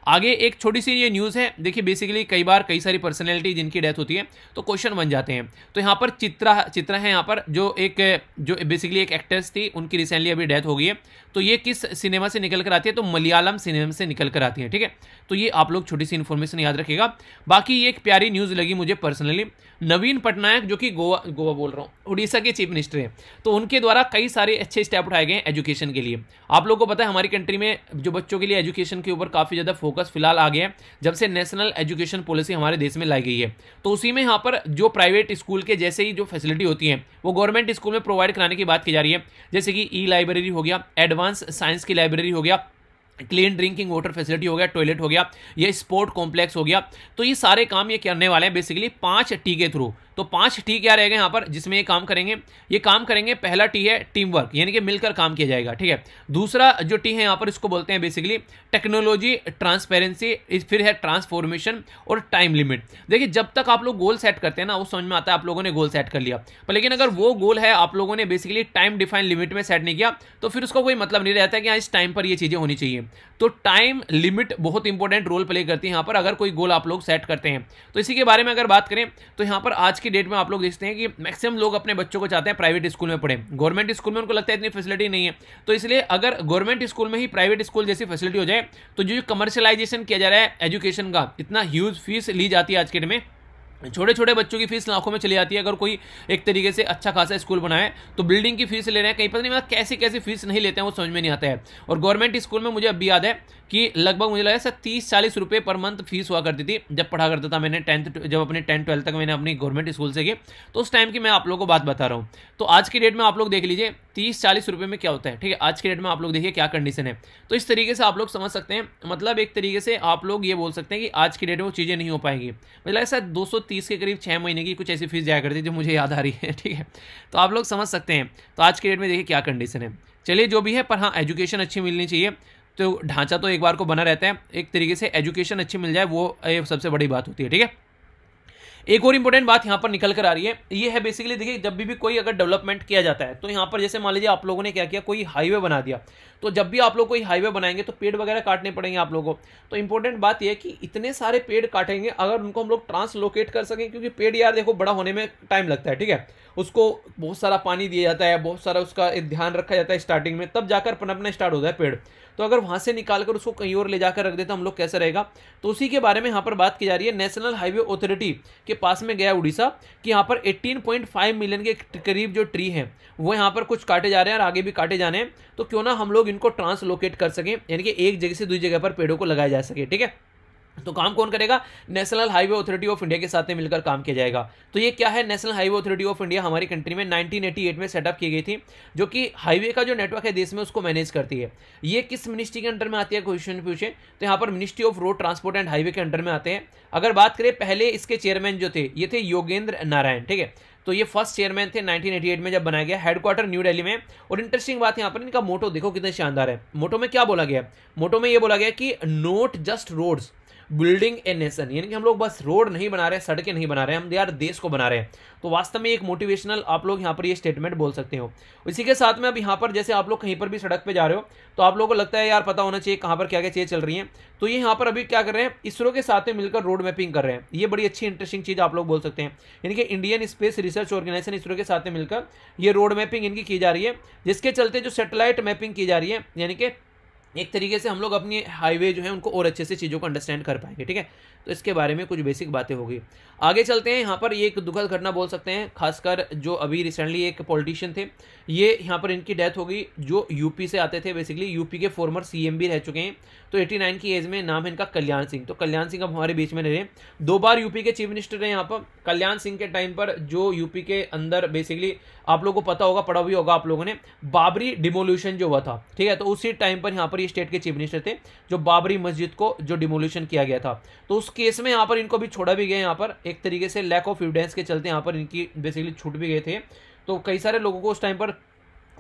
आगे एक छोटी सी ये न्यूज़ है देखिए बेसिकली कई बार कई सारी पर्सनैलिटी जिनकी डेथ होती है तो क्वेश्चन बन जाते हैं तो यहाँ पर चित्रा चित्रा है यहाँ पर जो एक जो बेसिकली एक एक्ट्रेस थी उनकी रिसेंटली अभी डेथ हो गई है तो ये किस सिनेमा से निकल कर आती है तो मलयालम सिनेमा से निकल कर आती है ठीक है तो ये आप लोग छोटी सी इन्फॉर्मेशन याद रखेगा बाकी ये एक प्यारी न्यूज़ लगी मुझे पर्सनली नवीन पटनायक जो कि गोवा गोवा बोल रहा हूँ उड़ीसा के चीफ मिनिस्टर हैं तो उनके द्वारा कई सारे अच्छे स्टेप उठाए गए हैं एजुकेशन के लिए आप लोगों को पता है हमारी कंट्री में जो बच्चों के लिए एजुकेशन के ऊपर काफ़ी ज़्यादा फोकस फिलहाल आ गया है जब से नेशनल एजुकेशन पॉलिसी हमारे देश में लाई गई है तो उसी में यहाँ पर जो प्राइवेट स्कूल के जैसे ही जो फैसिलिटी होती है वो गवर्नमेंट स्कूल में प्रोवाइड कराने की बात की जा रही है जैसे कि ई लाइब्रेरी हो गया एडवांस साइंस की लाइब्रेरी हो गया क्लीन ड्रिंकिंग वाटर फैसिलिटी हो गया टॉयलेट हो गया या स्पोर्ट कॉम्प्लेक्स हो गया तो ये सारे काम ये करने वाले हैं बेसिकली पांच टी के थ्रू तो पांच टी क्या रहेगा यहाँ पर जिसमें ये काम करेंगे ये काम करेंगे पहला टी है टीम वर्क यानी कि मिलकर काम किया जाएगा ठीक है दूसरा जो टी है यहाँ पर इसको बोलते हैं बेसिकली टेक्नोलॉजी ट्रांसपेरेंसी फिर है ट्रांसफॉर्मेशन और टाइम लिमिट देखिए जब तक आप लोग गोल सेट करते हैं ना वो समझ में आता है आप लोगों ने गोल सेट कर लिया पर लेकिन अगर वो गोल है आप लोगों ने बेसिकली टाइम डिफाइन लिमिट में सेट नहीं किया तो फिर उसका कोई मतलब नहीं रहता कि हाँ इस टाइम पर यह चीज़ें होनी चाहिए तो टाइम लिमिट बहुत इंपॉर्टेंट रोल प्ले करती है यहाँ पर अगर कोई गोल आप लोग सेट करते हैं तो इसी के बारे में अगर बात करें तो यहाँ पर आज की डेट में आप लोग देखते हैं कि मैक्सिमम लोग अपने बच्चों को चाहते हैं प्राइवेट स्कूल में पढ़े गवर्नमेंट स्कूल में उनको लगता है इतनी फैसिलिटी नहीं है तो इसलिए अगर गवर्नमेंट स्कूल में ही प्राइवेट स्कूल जैसी फैसिलिटी हो जाए तो जो कमर्शलाइजेशन किया जा रहा है एजुकेशन का इतना ह्यूज फीस ली जाती है आज के डेट में छोटे छोटे बच्चों की फीस लाखों में चली जाती है अगर कोई एक तरीके से अच्छा खासा स्कूल बनाए तो बिल्डिंग की फीस ले रहे हैं कहीं पता नहीं मतलब कैसे कैसे फीस नहीं लेते हैं वो समझ में नहीं आता है और गवर्नमेंट स्कूल में मुझे अब भी याद है कि लगभग मुझे लगा सर तीस चालीस रुपये पर मंथ फीस हुआ करती थी जब पढ़ा करता था मैंने टेंथ जब अपने टेंथ ट्वेल्थ तक मैंने अपनी गवर्नमेंट स्कूल से की तो उस टाइम की मैं आप लोग को बात बता रहा हूँ तो आज की डेट में आप लोग देख लीजिए तीस चालीस रुपये में क्या होता है ठीक है आज की डेट में आप लोग देखिए क्या कंडीशन है तो इस तरीके से आप लोग समझ सकते हैं मतलब एक तरीके से आप लोग ये बोल सकते हैं कि आज की डेट में वो चीज़ें नहीं हो पाएंगी मुझे लगा सर दो के करीब छः महीने की कुछ ऐसी फीस जाया करती जो मुझे याद आ रही है <laughs> ठीक है तो आप लोग समझ सकते हैं तो आज की डेट में देखिए क्या कंडीशन है चलिए जो भी है पर हाँ एजुकेशन अच्छी मिलनी चाहिए तो ढांचा तो एक बार को बना रहता है एक तरीके से एजुकेशन अच्छी मिल जाए वो सबसे बड़ी बात होती है ठीक है एक और इंपॉर्टेंट बात यहाँ पर निकल कर आ रही है ये है बेसिकली देखिए जब भी, भी कोई अगर डेवलपमेंट किया जाता है तो यहाँ पर जैसे मान लीजिए आप लोगों ने क्या किया कोई हाईवे बना दिया तो जब भी आप लोग कोई हाईवे बनाएंगे तो पेड़ वगैरह काटने पड़ेंगे आप लोगों को तो इंपॉर्टेंट बात यह है कि इतने सारे पेड़ काटेंगे अगर उनको हम लोग ट्रांसलोकेट कर सकें क्योंकि पेड़ यार देखो बड़ा होने में टाइम लगता है ठीक है उसको बहुत सारा पानी दिया जाता है बहुत सारा उसका ध्यान रखा जाता है स्टार्टिंग में तब जाकर पनपना स्टार्ट होता है पेड़ तो अगर वहाँ से निकाल कर उसको कहीं और ले जाकर रख देता हम लोग कैसा रहेगा तो उसी के बारे में यहाँ पर बात की जा रही है नेशनल हाईवे अथॉरिटी के पास में गया उड़ीसा कि यहाँ पर 18.5 मिलियन के करीब जो ट्री हैं वो यहाँ पर कुछ काटे जा रहे हैं और आगे भी काटे जाने हैं तो क्यों ना हम लोग इनको ट्रांसलोकेट कर सकें यानी कि एक जगह से दूसरी जगह पर पेड़ों को लगाया जा सके ठीक है तो काम कौन करेगा national highway authority of India के साथ में मिलकर काम किया जाएगा तो ये क्या है national highway authority of India हमारी कंट्री में 1988 में सेटअप की गई थी जो कि हाईवे का जो नेटवर्क है देश में उसको मैनेज करती है ये किस मिनिस्ट्री के अंडर में आती है क्वेश्चन पूछे तो यहाँ पर ministry of road transport and highway के अंडर में आते हैं अगर बात करें पहले इसके चेयरमैन जो थे ये थे योगेंद्र नारायण ठीक है तो ये फर्स्ट चेयरमैन थे 1988 में जब बनाया गया हेडक्वार्टर न्यू दिल्ली में और इंटरेस्टिंग बात यहाँ पर इनका मोटो देखो कितने शानदार है मोटो में क्या बोला गया मोटो में ये बोला गया कि not just roads building a nation यानी कि हम लोग बस रोड नहीं बना रहे सड़कें नहीं बना रहे हम यार देश को बना रहे हैं तो वास्तव में एक मोटिवेशनल आप लोग यहाँ पर ये स्टेटमेंट बोल सकते हो इसी के साथ में अब यहाँ पर जैसे आप लोग कहीं पर भी सड़क पर जा रहे हो तो आप लोगों को लगता है यार पता होना चाहिए कहाँ पर क्या क्या चीज़ें चल रही हैं तो ये यहाँ पर अभी क्या कर रहे हैं इसरो के साथ में मिलकर रोड मैपिंग कर रहे हैं ये बड़ी अच्छी इंटरेस्टिंग चीज़ आप लोग बोल सकते हैं यानी कि Indian space research organisation ISRO के साथ में मिलकर ये रोड मैपिंग इनकी की जा रही है जिसके चलते जो सेटेलाइट मैपिंग की जा रही है यानी कि एक तरीके से हम लोग अपनी हाईवे जो है उनको और अच्छे से चीज़ों को अंडरस्टैंड कर पाएंगे ठीक है तो इसके बारे में कुछ बेसिक बातें होगी आगे चलते हैं यहाँ पर ये एक दुखद घटना बोल सकते हैं खासकर जो अभी रिसेंटली एक पॉलिटिशियन थे ये यहाँ पर इनकी डेथ होगी जो यूपी से आते थे बेसिकली यूपी के फॉर्मर एम भी रह चुके हैं तो नाइन की एज में नाम है इनका कल्याण सिंह तो कल्याण सिंह अब हमारे बीच में रहे दो बार यूपी के चीफ मिनिस्टर रहे यहाँ पर कल्याण सिंह के टाइम पर जो यूपी के अंदर बेसिकली आप लोगों को पता होगा पढ़ा भी होगा आप लोगों ने बाबरी डिमोल्यूशन जो हुआ था ठीक है तो उसी टाइम पर यहाँ पर ये स्टेट के चीफ मिनिस्टर थे जो बाबरी मस्जिद को जो डिमोल्यूशन किया गया था तो उस केस में यहाँ पर इनको भी छोड़ा भी गया यहाँ पर एक तरीके से लैक ऑफ एविडेंस के चलते यहाँ पर इनकी बेसिकली छूट भी गए थे तो कई सारे लोगों को उस टाइम पर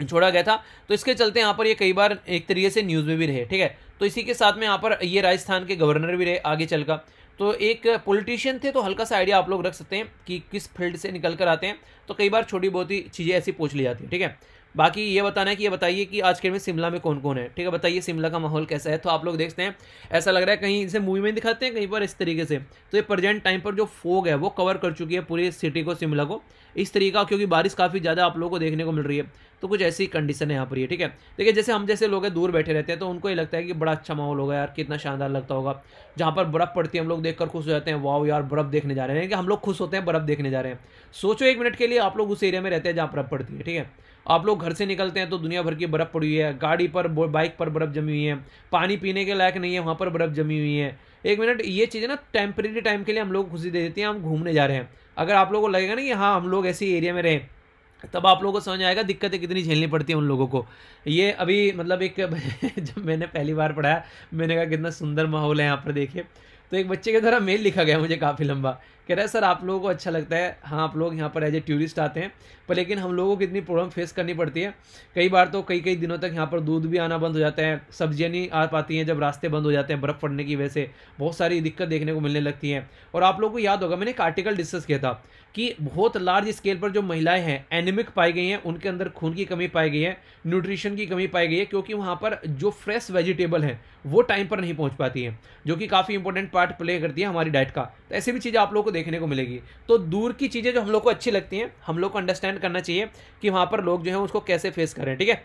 छोड़ा गया था तो इसके चलते यहाँ पर ये कई बार एक तरीके से न्यूज़ में भी रहे ठीक है तो इसी के साथ में यहाँ पर ये राजस्थान के गवर्नर भी रहे आगे चलकर तो एक पॉलिटिशियन थे तो हल्का सा आइडिया आप लोग रख सकते हैं कि किस फील्ड से निकल कर आते हैं तो कई बार छोटी बहुत ही चीज़ें ऐसी पूछ ली जाती है ठीक है बाकी ये बताना है कि ये बताइए कि आज के में शिमला में कौन कौन है ठीक है बताइए शिमला का माहौल कैसा है तो आप लोग देखते हैं ऐसा लग रहा है कहीं इसे मूवी में दिखाते हैं कहीं पर इस तरीके से तो ये प्रेजेंट टाइम पर जो फोग है वो कवर कर चुकी है पूरी सिटी को शिमला को इस तरीके का क्योंकि बारिश काफ़ी ज़्यादा आप लोगों को देखने को मिल रही है तो कुछ ऐसी कंडीशन है यहाँ पर ये ठीक है देखिए जैसे हम जैसे लोग दूर बैठे रहते हैं तो उनको ये लगता है कि बड़ा अच्छा माहौल होगा यार कितना शानदार लगता होगा जहाँ पर बर्फ़ पड़ती है हम लोग देखकर खुश हो जाते हैं वाओ यार बर्फ़ देखने जा रहे हैं कि हम लोग खुश होते हैं बर्फ़ देखने जा रहे हैं सोचो एक मिनट के लिए आप लोग उस एरिया में रहते हैं जहाँ बर्फ़ पड़ती है ठीक है आप लोग घर से निकलते हैं तो दुनिया भर की बर्फ़ पड़ी हुई है गाड़ी पर बाइक पर बर्फ़ जमी हुई है पानी पीने के लायक नहीं है वहाँ पर बर्फ़ जमी हुई है एक मिनट ये चीज़ें ना टेम्परेरी टाइम के लिए हम लोग खुशी दे देती हैं हम घूमने जा रहे हैं अगर आप लोगों को लगेगा ना कि हाँ हम लोग ऐसे एरिया में रहें तब आप लोगों को समझ आएगा दिक्कतें कितनी झेलनी पड़ती हैं उन लोगों को ये अभी मतलब एक <laughs> जब मैंने पहली बार पढ़ाया मैंने कहा कितना सुंदर माहौल है यहाँ पर देखिए तो एक बच्चे के द्वारा मेल लिखा गया मुझे काफ़ी लंबा कह रहा है सर आप लोगों को अच्छा लगता है हाँ आप लोग यहाँ पर एज ए टूरिस्ट आते हैं पर लेकिन हम लोगों को इतनी प्रॉब्लम फेस करनी पड़ती है कई बार तो कई कई दिनों तक यहाँ पर दूध भी आना बंद हो जाता है सब्जियाँ नहीं आ पाती हैं जब रास्ते बंद हो जाते हैं बर्फ़ पड़ने की वजह से बहुत सारी दिक्कत देखने को मिलने लगती हैं और आप लोगों को याद होगा मैंने एक आर्टिकल डिस्कस किया था कि बहुत लार्ज स्केल पर जो महिलाएं हैं एनिमिक पाई गई हैं उनके अंदर खून की कमी पाई गई है न्यूट्रिशन की कमी पाई गई है क्योंकि वहाँ पर जो फ्रेश वेजिटेबल हैं वो टाइम पर नहीं पहुँच पाती हैं जो कि काफ़ी इंपॉर्टेंट पार्ट प्ले करती है हमारी डाइट का तो ऐसी भी चीज़ें आप लोग को देखने को मिलेगी तो दूर की चीज़ें जो हम लोग को अच्छी लगती हैं हम लोग को अंडरस्टैंड करना चाहिए कि वहाँ पर लोग जो है उसको कैसे फेस करें ठीक है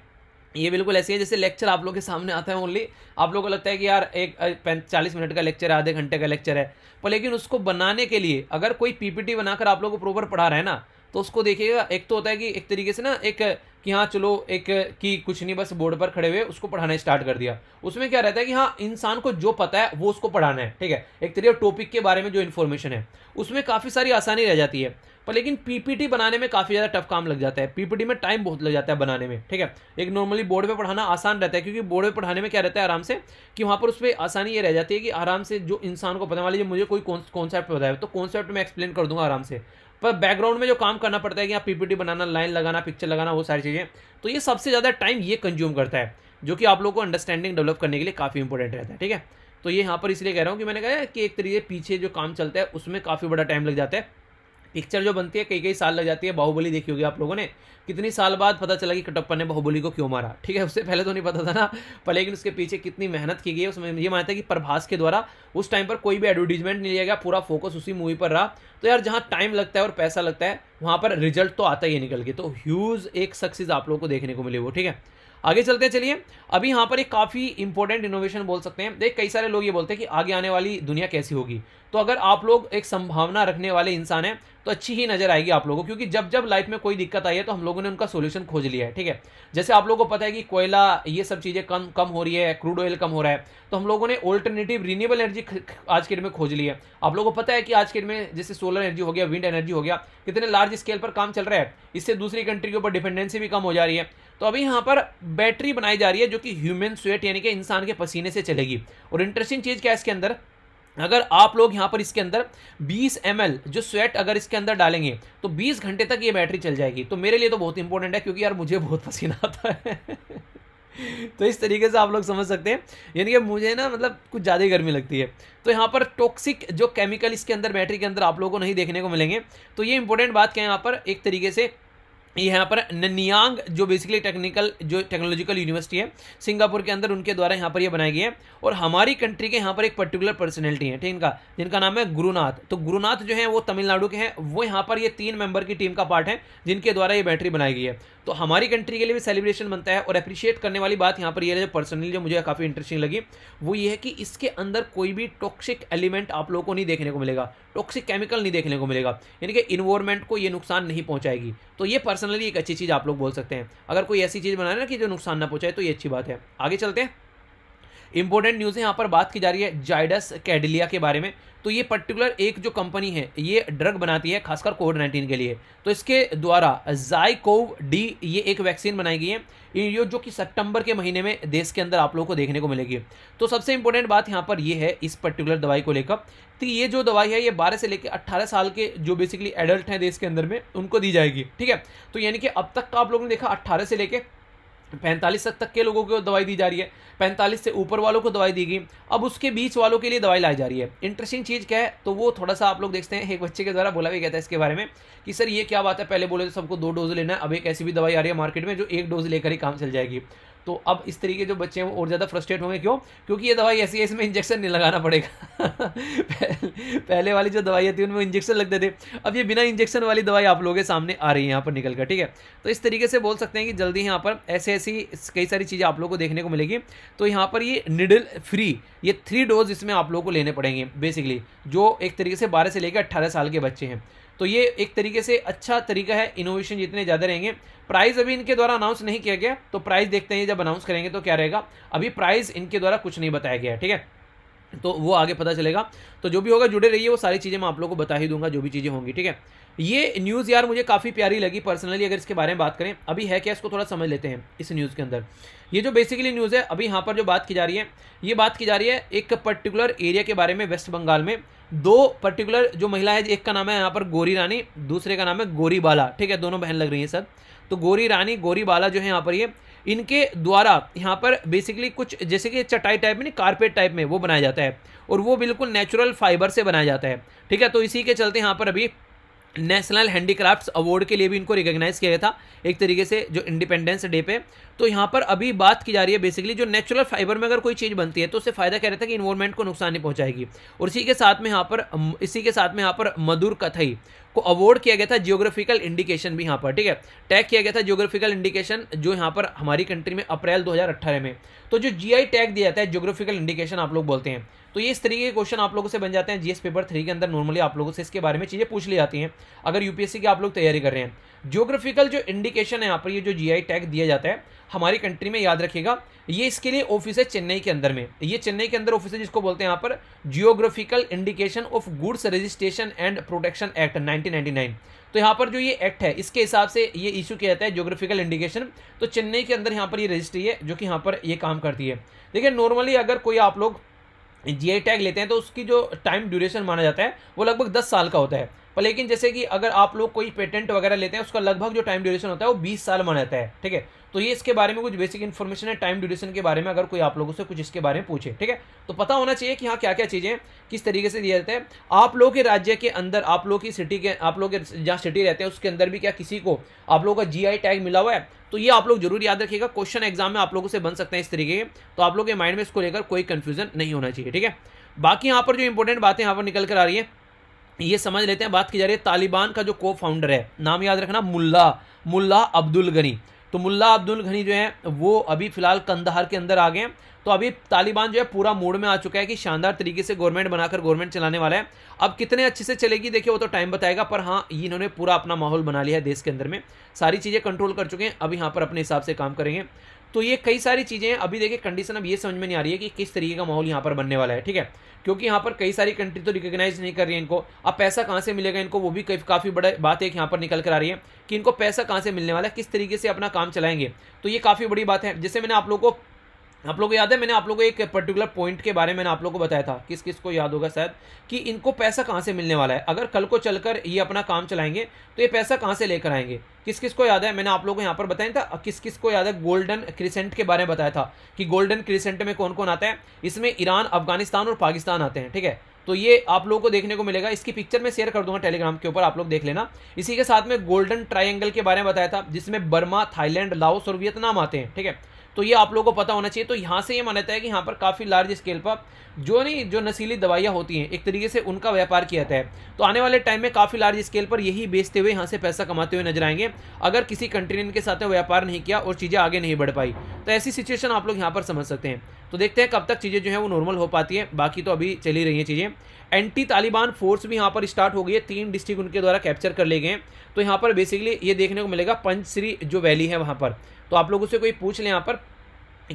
ये बिल्कुल ऐसी है जैसे लेक्चर आप लोग के सामने आता है ओनली आप लोग को लगता है कि यार एक चालीस मिनट का लेक्चर है आधे घंटे का लेक्चर है पर लेकिन उसको बनाने के लिए अगर कोई पीपीटी बनाकर आप लोग को प्रॉपर पढ़ा रहा है ना तो उसको देखिएगा एक तो होता है कि एक तरीके से ना एक कि हाँ चलो एक कि कुछ नहीं बस बोर्ड पर खड़े हुए उसको पढ़ाना स्टार्ट कर दिया उसमें क्या रहता है कि हाँ इंसान को जो पता है वो उसको पढ़ाना है ठीक है एक तरह टॉपिक के बारे में जो इन्फॉर्मेशन है उसमें काफ़ी सारी आसानी रह जाती है पर लेकिन पीपीटी बनाने में काफ़ी ज़्यादा टफ काम लग जाता है पीपीटी में टाइम बहुत लग जाता है बनाने में ठीक है एक नॉर्मली बोर्ड पे पढ़ाना आसान रहता है क्योंकि बोर्ड पे पढ़ाने में क्या रहता है आराम से कि वहाँ पर उस पर आसानी ये रह जाती है कि आराम से जो इंसान को पता वाली मुझे कोई कॉन्सेप्ट बताया तो कॉन्सेप्ट मैं एक्सप्लेन कर दूंगा आराम से पर बैकग्राउंड में जो काम करना पड़ता है कि आप पीपीटी बनाना लाइन लगाना पिक्चर लगाना वो सारी चीज़ें तो ये सबसे ज़्यादा टाइम ये कंज्यूम करता है जो कि आप लोग को अंडरस्टैंडिंग डेवलप करने के लिए काफ़ी इंपॉर्टेंट रहता है ठीक है तो ये यहाँ पर इसलिए कह रहा हूँ कि मैंने कहा कि एक तरीके पीछे जो काम चलता है उसमें काफ़ी बड़ा टाइम लग जाता है पिक्चर जो बनती है कई कई साल लग जाती है बाहुबली देखी होगी आप लोगों ने कितनी साल बाद पता चला कि कटप्पा ने बाहुबली को क्यों मारा ठीक है उससे पहले तो नहीं पता था ना पर लेकिन उसके पीछे कितनी मेहनत की गई है उसमें ये मानता है कि प्रभास के द्वारा उस टाइम पर कोई भी एडवर्टीजमेंट नहीं लिया गया पूरा फोकस उसी मूवी पर रहा तो यार जहाँ टाइम लगता है और पैसा लगता है वहाँ पर रिजल्ट तो आता ही निकल के तो ह्यूज एक सक्सेस आप लोग को देखने को मिली वो ठीक है आगे चलते हैं चलिए अभी यहाँ पर एक काफ़ी इंपॉर्टेंट इनोवेशन बोल सकते हैं देख कई सारे लोग ये बोलते हैं कि आगे आने वाली दुनिया कैसी होगी तो अगर आप लोग एक संभावना रखने वाले इंसान हैं तो अच्छी ही नजर आएगी आप लोगों को क्योंकि जब जब लाइफ में कोई दिक्कत आई है तो हम लोगों ने उनका सोल्यूशन खोज लिया है ठीक है जैसे आप लोगों को पता है कि कोयला ये सब चीज़ें कम कम हो रही है क्रूड ऑयल कम हो रहा है तो हम लोगों ने ऑल्टरनेटिव रीन्यूबल एनर्जी आज के डेट में खोज ली है आप लोगों को पता है कि आज के डेट में जैसे सोलर एनर्जी हो गया विंड एनर्जी हो गया कितने लार्ज स्केल पर काम चल रहा है इससे दूसरी कंट्री के ऊपर डिपेंडेंसी भी कम हो जा रही है तो अभी यहाँ पर बैटरी बनाई जा रही है जो कि ह्यूमन स्वेट यानी कि इंसान के पसीने से चलेगी और इंटरेस्टिंग चीज़ क्या है इसके अंदर अगर आप लोग यहाँ पर इसके अंदर 20 एम जो स्वेट अगर इसके अंदर डालेंगे तो 20 घंटे तक ये बैटरी चल जाएगी तो मेरे लिए तो बहुत इंपॉर्टेंट है क्योंकि यार मुझे बहुत पसीना आता है तो इस तरीके से आप लोग समझ सकते हैं यानी कि मुझे ना मतलब कुछ ज़्यादा ही गर्मी लगती है तो यहाँ पर टॉक्सिक जो केमिकल इसके अंदर बैटरी के अंदर आप लोगों को नहीं देखने को मिलेंगे तो ये इंपॉर्टेंट बात क्या है यहाँ पर एक तरीके से यहाँ पर ननियांग जो बेसिकली टेक्निकल जो टेक्नोलॉजिकल यूनिवर्सिटी है सिंगापुर के अंदर उनके द्वारा यहाँ पर ये बनाई गई है और हमारी कंट्री के यहाँ पर एक पर्टिकुलर पर्सनैलिटी है ठीक इनका जिनका नाम है गुरुनाथ तो गुरुनाथ जो है वो तमिलनाडु के हैं वो यहाँ पर ये तीन मेंबर की टीम का पार्ट है जिनके द्वारा ये बैटरी बनाई गई है तो हमारी कंट्री के लिए भी सेलिब्रेशन बनता है और अप्रिशिएट करने वाली बात यहाँ पर यह जो पर्सनली जो मुझे काफ़ी इंटरेस्टिंग लगी वो ये है कि इसके अंदर कोई भी टॉक्सिक एलिमेंट आप लोगों को नहीं देखने को मिलेगा टॉक्सिक केमिकल नहीं देखने को मिलेगा यानी कि इन्वायरमेंट को ये नुकसान नहीं पहुँचाएगी तो ये पर्सनली एक अच्छी चीज़ आप लोग बोल सकते हैं अगर कोई ऐसी चीज़ बनाए ना कि जो नुकसान ना पहुँचाए तो ये अच्छी बात है आगे चलते हैं इंपॉर्टेंट न्यूज़ यहाँ पर बात की जा रही है जाइडस कैडिलिया के बारे में तो ये पर्टिकुलर एक जो कंपनी है ये ड्रग बनाती है खासकर कोविड नाइन्टीन के लिए तो इसके द्वारा जाइकोव डी ये एक वैक्सीन बनाई गई है ये जो कि सितंबर के महीने में देश के अंदर आप लोगों को देखने को मिलेगी तो सबसे इंपॉर्टेंट बात यहाँ पर ये है इस पर्टिकुलर दवाई को लेकर तो ये जो दवाई है ये बारह से लेकर अट्ठारह साल के जो बेसिकली एडल्ट हैं देश के अंदर में उनको दी जाएगी ठीक है तो यानी कि अब तक का तो आप लोगों ने देखा अट्ठारह से लेकर पैंतालीस तक के लोगों को दवाई दी जा रही है पैंतालीस से ऊपर वालों को दवाई दी गई अब उसके बीच वालों के लिए दवाई लाई जा रही है इंटरेस्टिंग चीज़ क्या है तो वो थोड़ा सा आप लोग देखते हैं एक बच्चे के द्वारा बोला भी कहता है इसके बारे में कि सर ये क्या बात है पहले बोले तो सबको दो डोज लेना है अब एक ऐसी भी दवाई आ रही है मार्केट में जो एक डोज लेकर ही काम चल जाएगी तो अब इस तरीके जो बच्चे हैं वो और ज़्यादा फ्रस्ट्रेट होंगे क्यों क्योंकि ये दवाई ऐसी है इसमें इंजेक्शन नहीं लगाना पड़ेगा पहले वाली जो दवाई थी उनमें इंजेक्शन लगते थे अब ये बिना इंजेक्शन वाली दवाई आप लोगों के सामने आ रही है यहाँ पर निकल कर ठीक है तो इस तरीके से बोल सकते हैं कि जल्दी यहाँ पर ऐसे ऐसी कई सारी चीज़ें आप लोग को देखने को मिलेगी तो यहाँ पर ये निडल फ्री ये थ्री डोज इसमें आप लोग को लेने पड़ेंगे बेसिकली जो एक तरीके से बारह से लेकर अट्ठारह साल के बच्चे हैं तो ये एक तरीके से अच्छा तरीका है इनोवेशन जितने ज़्यादा रहेंगे प्राइस अभी इनके द्वारा अनाउंस नहीं किया गया तो प्राइस देखते हैं जब अनाउंस करेंगे तो क्या रहेगा अभी प्राइस इनके द्वारा कुछ नहीं बताया गया ठीक है तो वो आगे पता चलेगा तो जो भी होगा जुड़े रहिए वो सारी चीज़ें मैं आप लोगों को बता ही दूंगा जो भी चीज़ें होंगी ठीक है ये न्यूज़ यार मुझे काफ़ी प्यारी लगी पर्सनली अगर इसके बारे में बात करें अभी है क्या इसको थोड़ा समझ लेते हैं इस न्यूज़ के अंदर ये जो बेसिकली न्यूज़ है अभी यहाँ पर जो बात की जा रही है ये बात की जा रही है एक पर्टिकुलर एरिया के बारे में वेस्ट बंगाल में दो पर्टिकुलर जो महिला है एक का नाम है यहाँ पर गोरी रानी दूसरे का नाम है गोरी बाला ठीक है दोनों बहन लग रही हैं सर तो गोरी रानी गोरी बाला जो है यहाँ पर ये इनके द्वारा यहाँ पर बेसिकली कुछ जैसे कि चटाई टाइप में कारपेट टाइप में वो बनाया जाता है और वो बिल्कुल नेचुरल फाइबर से बनाया जाता है ठीक है तो इसी के चलते यहाँ पर अभी नेशनल हैंडीक्राफ्ट्स अवार्ड के लिए भी इनको रिकॉग्नाइज किया गया था एक तरीके से जो इंडिपेंडेंस डे पे तो यहाँ पर अभी बात की जा रही है बेसिकली जो नेचुरल फाइबर में अगर कोई चीज़ बनती है तो उससे फायदा कह रहे थे कि इन्वायरमेंट को नुकसान नहीं पहुँचाएगी और इसी के साथ में यहाँ पर इसी के साथ में यहाँ पर मधुर कथई को अवार्ड किया गया था जियोग्राफिकल इंडिकेशन भी यहाँ पर ठीक है टैग किया गया था जियोग्राफिकल इंडिकेशन जो यहाँ पर हमारी कंट्री में अप्रैल दो में तो जो जी टैग दिया जाता है जियोग्राफिकल इंडिकेशन आप लोग बोलते हैं तो ये इस तरीके के क्वेश्चन आप लोगों से बन जाते हैं जीएस पेपर थ्री के अंदर नॉर्मली आप लोगों से इसके बारे में चीज़ें पूछ ली जाती हैं अगर यूपीएससी की आप लोग तैयारी कर रहे हैं जोग्राफिकल जो इंडिकेशन है यहाँ पर ये जो जीआई टैग दिया जाता है हमारी कंट्री में याद रखिएगा ये इसके लिए ऑफिस है चेन्नई के अंदर में ये चेन्नई के अंदर ऑफिस है जिसको बोलते हैं यहाँ पर geographical indication of goods registration and protection act nineteen तो यहाँ पर जो ये एक्ट है इसके हिसाब से ये इशू किया जाता है जियोग्राफिकल इंडिकेशन तो चेन्नई के अंदर यहाँ पर ये रजिस्ट्री है जो कि यहाँ पर ये काम करती है देखिए नॉर्मली अगर कोई आप लोग जी आई टैग लेते हैं तो उसकी जो टाइम ड्यूरेशन माना जाता है वो लगभग दस साल का होता है पर लेकिन जैसे कि अगर आप लोग कोई पेटेंट वगैरह लेते हैं उसका लगभग जो टाइम ड्यूरेशन होता है वो बीस साल माना जाता है ठीक है तो ये इसके बारे में कुछ बेसिक इन्फॉर्मेशन है टाइम ड्यूरेशन के बारे में अगर कोई आप लोगों से कुछ इसके बारे में पूछे ठीक है तो पता होना चाहिए कि हाँ क्या क्या चीज़ें किस तरीके से दिया जाता है आप लोग के राज्य के अंदर आप लोग की सिटी के आप लोग जहाँ सिटी रहते हैं उसके अंदर भी क्या किसी को आप लोगों का जी टैग मिला हुआ है तो ये आप लोग जरूर याद रखिएगा क्वेश्चन एग्जाम में आप लोगों से बन सकते हैं इस तरीके के तो आप लोग के माइंड में इसको लेकर कोई कन्फ्यूजन नहीं होना चाहिए ठीक है बाकी यहाँ पर जो इंपॉर्टेंट बातें यहाँ पर निकल कर आ रही है ये समझ लेते हैं बात की जा रही है तालिबान का जो को फाउंडर है नाम याद रखना मुल्ला मुल्ला अब्दुल गनी तो मुल्ला अब्दुल घनी जो है वो अभी फ़िलहाल कंदहार के अंदर आ गए हैं तो अभी तालिबान जो है पूरा मूड में आ चुका है कि शानदार तरीके से गवर्नमेंट बनाकर गवर्नमेंट चलाने वाला है अब कितने अच्छे से चलेगी देखिए वो तो टाइम बताएगा पर हाँ इन्होंने पूरा अपना माहौल बना लिया है देश के अंदर में सारी चीज़ें कंट्रोल कर चुके हैं अब यहाँ पर अपने हिसाब से काम करेंगे तो ये कई सारी चीज़ें हैं अभी देखिए कंडीशन अब ये समझ में नहीं आ रही है कि किस तरीके का माहौल यहाँ पर बनने वाला है ठीक है क्योंकि यहाँ पर कई सारी कंट्री तो रिकॉग्नाइज नहीं कर रही है इनको अब पैसा कहाँ से मिलेगा इनको वो भी काफ़ी बड़ा बात एक यहाँ पर निकल कर आ रही है कि इनको पैसा कहाँ से मिलने वाला है किस तरीके से अपना काम चलाएंगे तो ये काफ़ी बड़ी बात है जैसे मैंने आप लोग को आप लोग को याद है मैंने आप लोगों को एक पर्टिकुलर पॉइंट के बारे में मैंने आप लोगों को बताया था किस किस को याद होगा शायद कि इनको पैसा कहाँ से मिलने वाला है अगर कल को चलकर ये अपना काम चलाएंगे तो ये पैसा कहाँ से लेकर आएंगे किस किस को याद है मैंने आप लोग को यहाँ पर बताया था किस किस को याद है गोल्डन क्रिसेंट के बारे में बताया था कि गोल्डन क्रिसेंट में कौन कौन आता है इसमें ईरान अफगानिस्तान और पाकिस्तान आते हैं ठीक है तो ये आप लोगों को देखने को मिलेगा इसकी पिक्चर मैं शेयर कर दूंगा टेलीग्राम के ऊपर आप लोग देख लेना इसी के साथ में गोल्डन ट्राइंगल के बारे में बताया था जिसमें बर्मा थाईलैंड लाओस और वियतनाम आते हैं ठीक है तो ये आप लोगों को पता होना चाहिए तो यहाँ से ये यह मान्यता है कि यहाँ पर काफ़ी लार्ज स्केल पर जो नहीं जो नशीली दवाइयाँ होती हैं एक तरीके से उनका व्यापार किया जाता है तो आने वाले टाइम में काफ़ी लार्ज स्केल पर यही बेचते हुए यहाँ से पैसा कमाते हुए नजर आएंगे अगर किसी कंट्री ने इनके साथ व्यापार नहीं किया और चीज़ें आगे नहीं बढ़ पाई तो ऐसी सिचुएशन आप लोग यहाँ पर समझ सकते हैं तो देखते हैं कब तक चीज़ें जो है वो नॉर्मल हो पाती हैं बाकी तो अभी चली रही हैं चीज़ें एंटी तालिबान फोर्स भी यहाँ पर स्टार्ट हो गई है तीन डिस्ट्रिक्ट उनके द्वारा कैप्चर कर ले गए हैं तो यहाँ पर बेसिकली ये देखने को मिलेगा पंचश्री जो वैली है वहाँ पर तो आप लोगों से कोई पूछ लें यहाँ पर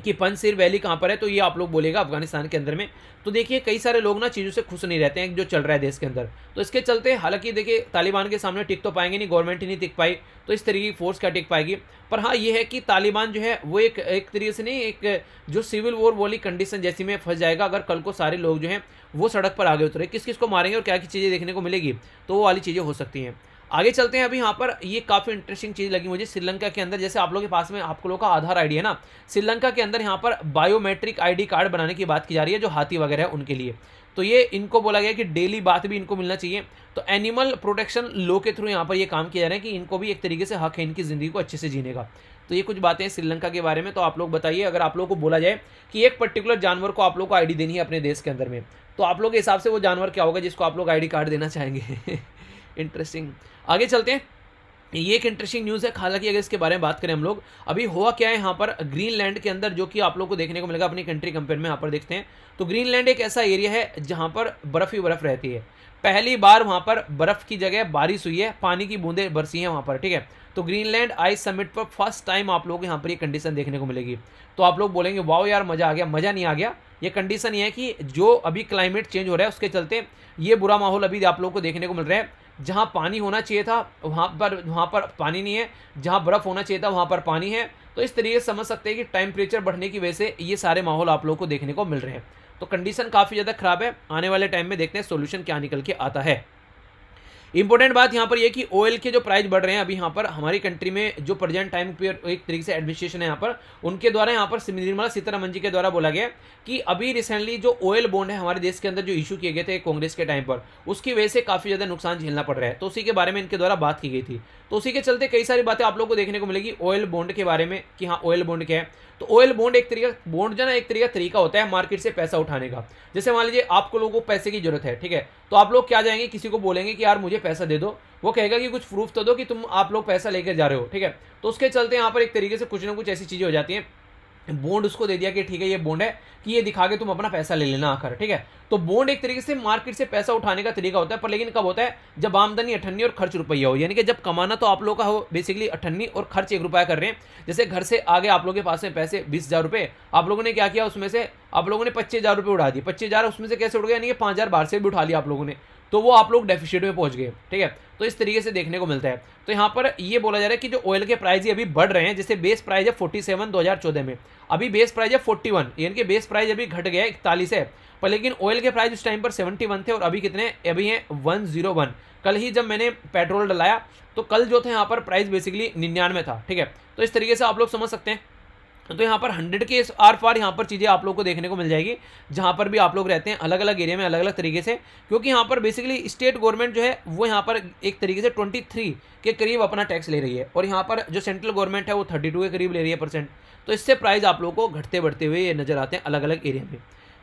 कि सिर वैली कहाँ पर है तो ये आप लोग बोलेगा अफगानिस्तान के अंदर में तो देखिए कई सारे लोग ना चीज़ों से खुश नहीं रहते हैं जो चल रहा है देश के अंदर तो इसके चलते हालांकि देखिए तालिबान के सामने टिक तो पाएंगे नहीं गवर्नमेंट ही नहीं टिक पाई तो इस तरीके की फोर्स क्या टिक पाएगी पर हाँ ये है कि तालिबान जो है वो एक एक तरीके से नहीं एक जो सिविल वॉर वाली कंडीशन जैसी में फंस जाएगा अगर कल को सारे लोग जो हैं वो सड़क पर आगे उतरे किस किस को मारेंगे और क्या क्या चीज़ें देखने को मिलेगी तो वो वाली चीज़ें हो सकती हैं आगे चलते हैं अभी यहाँ पर ये काफ़ी इंटरेस्टिंग चीज़ लगी मुझे श्रीलंका के अंदर जैसे आप लोग के पास में आप लोगों का आधार आईडी है ना श्रीलंका के अंदर यहाँ पर बायोमेट्रिक आईडी कार्ड बनाने की बात की जा रही है जो हाथी वगैरह है उनके लिए तो ये इनको बोला गया कि डेली बात भी इनको मिलना चाहिए तो एनिमल प्रोटेक्शन लो के थ्रू यहाँ पर ये काम किया जा रहा है कि इनको भी एक तरीके से हक है इनकी ज़िंदगी को अच्छे से जीने का तो ये कुछ बातें हैं श्रीलंका के बारे में तो आप लोग बताइए अगर आप लोग को बोला जाए कि एक पर्टिकुलर जानवर को आप लोग को आईडी देनी है अपने देश के अंदर में तो आप लोग के हिसाब से वो जानवर क्या होगा जिसको आप लोग आईडी कार्ड देना चाहेंगे <laughs> इंटरेस्टिंग आगे चलते हैं ये एक इंटरेस्टिंग न्यूज़ है हालांकि अगर इसके बारे में बात करें हम लोग अभी हुआ क्या है यहाँ पर ग्रीनलैंड के अंदर जो कि आप लोग को देखने को मिलेगा अपनी कंट्री कंपेयर में यहाँ पर देखते हैं तो ग्रीनलैंड एक ऐसा एरिया है जहाँ पर बर्फ़ ही बर्फ़ रहती है पहली बार वहाँ पर बर्फ़ की जगह बारिश हुई है पानी की बूंदें बरसी हैं वहाँ पर ठीक है तो ग्रीनलैंड आइस समिट पर फर्स्ट टाइम आप लोग यहाँ पर ये कंडीशन देखने को मिलेगी तो आप लोग बोलेंगे वाओ यार मज़ा आ गया मज़ा नहीं आ गया ये कंडीशन ये है कि जो अभी क्लाइमेट चेंज हो रहा है उसके चलते ये बुरा माहौल अभी आप लोग को देखने को मिल रहा है जहाँ पानी होना चाहिए था वहाँ पर वहाँ पर पानी नहीं है जहाँ बर्फ़ होना चाहिए था वहाँ पर पानी है तो इस तरीके से समझ सकते हैं कि टेम्परेचर बढ़ने की वजह से ये सारे माहौल आप लोगों को देखने को मिल रहे हैं तो कंडीशन काफ़ी ज़्यादा ख़राब है आने वाले टाइम में देखते हैं सोल्यूशन क्या निकल के आता है इंपॉर्टेंट बात यहाँ पर यह कि ऑयल के जो प्राइस बढ़ रहे हैं अभी यहाँ पर हमारी कंट्री में जो प्रेजेंट टाइम पे एक तरीके से एडमिनिस्ट्रेशन है यहाँ पर उनके द्वारा यहाँ पर निर्मला सीतारामन जी के द्वारा बोला गया कि अभी रिसेंटली जो ऑयल बॉन्ड है हमारे देश के अंदर जो इशू किए गए थे कांग्रेस के टाइम पर उसकी वजह से काफ़ी ज़्यादा नुकसान झेलना पड़ रहा है तो उसी के बारे में इनके द्वारा बात की गई थी तो उसी के चलते कई सारी बातें आप लोग को देखने को मिलेगी ऑयल बॉन्ड के बारे में कि हाँ ऑयल बॉन्ड क्या है तो ऑयल बॉन्ड एक तरीका बॉन्ड जो है एक तरीका तरीका होता है मार्केट से पैसा उठाने का जैसे मान लीजिए आपको लोगों को पैसे की जरूरत है ठीक है तो आप लोग क्या जाएंगे किसी को बोलेंगे कि यार मुझे पैसा दे दो वो कहेगा कि कुछ प्रूफ तो दो कि तुम आप लोग पैसा लेकर जा रहे हो ठीक है तो उसके चलते यहाँ पर एक तरीके से कुछ ना कुछ ऐसी चीज़ें हो जाती हैं बोंड उसको दे दिया कि ठीक है ये बोंड है कि ये दिखा के तुम अपना पैसा ले लेना आकर ठीक है तो बोंड एक तरीके से मार्केट से पैसा उठाने का तरीका होता है पर लेकिन कब होता है जब आमदनी अठन्नी और खर्च रुपया हो यानी कि जब कमाना तो आप लोग का हो बेसिकली अठन्नी और खर्च एक रुपया कर रहे हैं जैसे घर से आगे आप लोग के पास में पैसे बीस हज़ार रुपये आप लोगों ने क्या किया उसमें से आप लोगों ने पच्चीस हज़ार रुपये उठा दिए पच्चीस हज़ार उसमें से कैसे उठ गए यानी कि पाँच हज़ार बाहर से भी उठा लिया आप लोगों ने तो वो आप लोग डेफिशिट में पहुंच गए ठीक है तो इस तरीके से देखने को मिलता है तो यहाँ पर ये बोला जा रहा है कि जो ऑयल के प्राइस अभी बढ़ रहे हैं जैसे बेस प्राइस है फोर्टी सेवन में अभी बेस प्राइस है फोर्टी यानी कि बेस प्राइस अभी घट गया है इकतालीस है पर लेकिन ऑयल के प्राइस उस टाइम पर वन थे और अभी कितने अभी हैं वन वन कल ही जब मैंने पेट्रोल डलाया तो कल जो था यहाँ पर प्राइस बेसिकली निन्यानवे था ठीक है तो इस तरीके से आप लोग समझ सकते हैं तो यहाँ पर हंड्रेड के आर पार यहाँ पर चीज़ें आप लोग को देखने को मिल जाएगी जहाँ पर भी आप लोग रहते हैं अलग अलग एरिया में अलग अलग तरीके से क्योंकि यहाँ पर बेसिकली स्टेट गवर्नमेंट जो है वो यहाँ पर एक तरीके से ट्वेंटी थ्री के करीब अपना टैक्स ले रही है और यहाँ पर जो सेंट्रल गवर्नमेंट है वो थर्टी टू के करीब ले रही है परसेंट तो इससे प्राइस आप लोग को घटते बढ़ते हुए ये नजर आते हैं अलग अलग एरिया में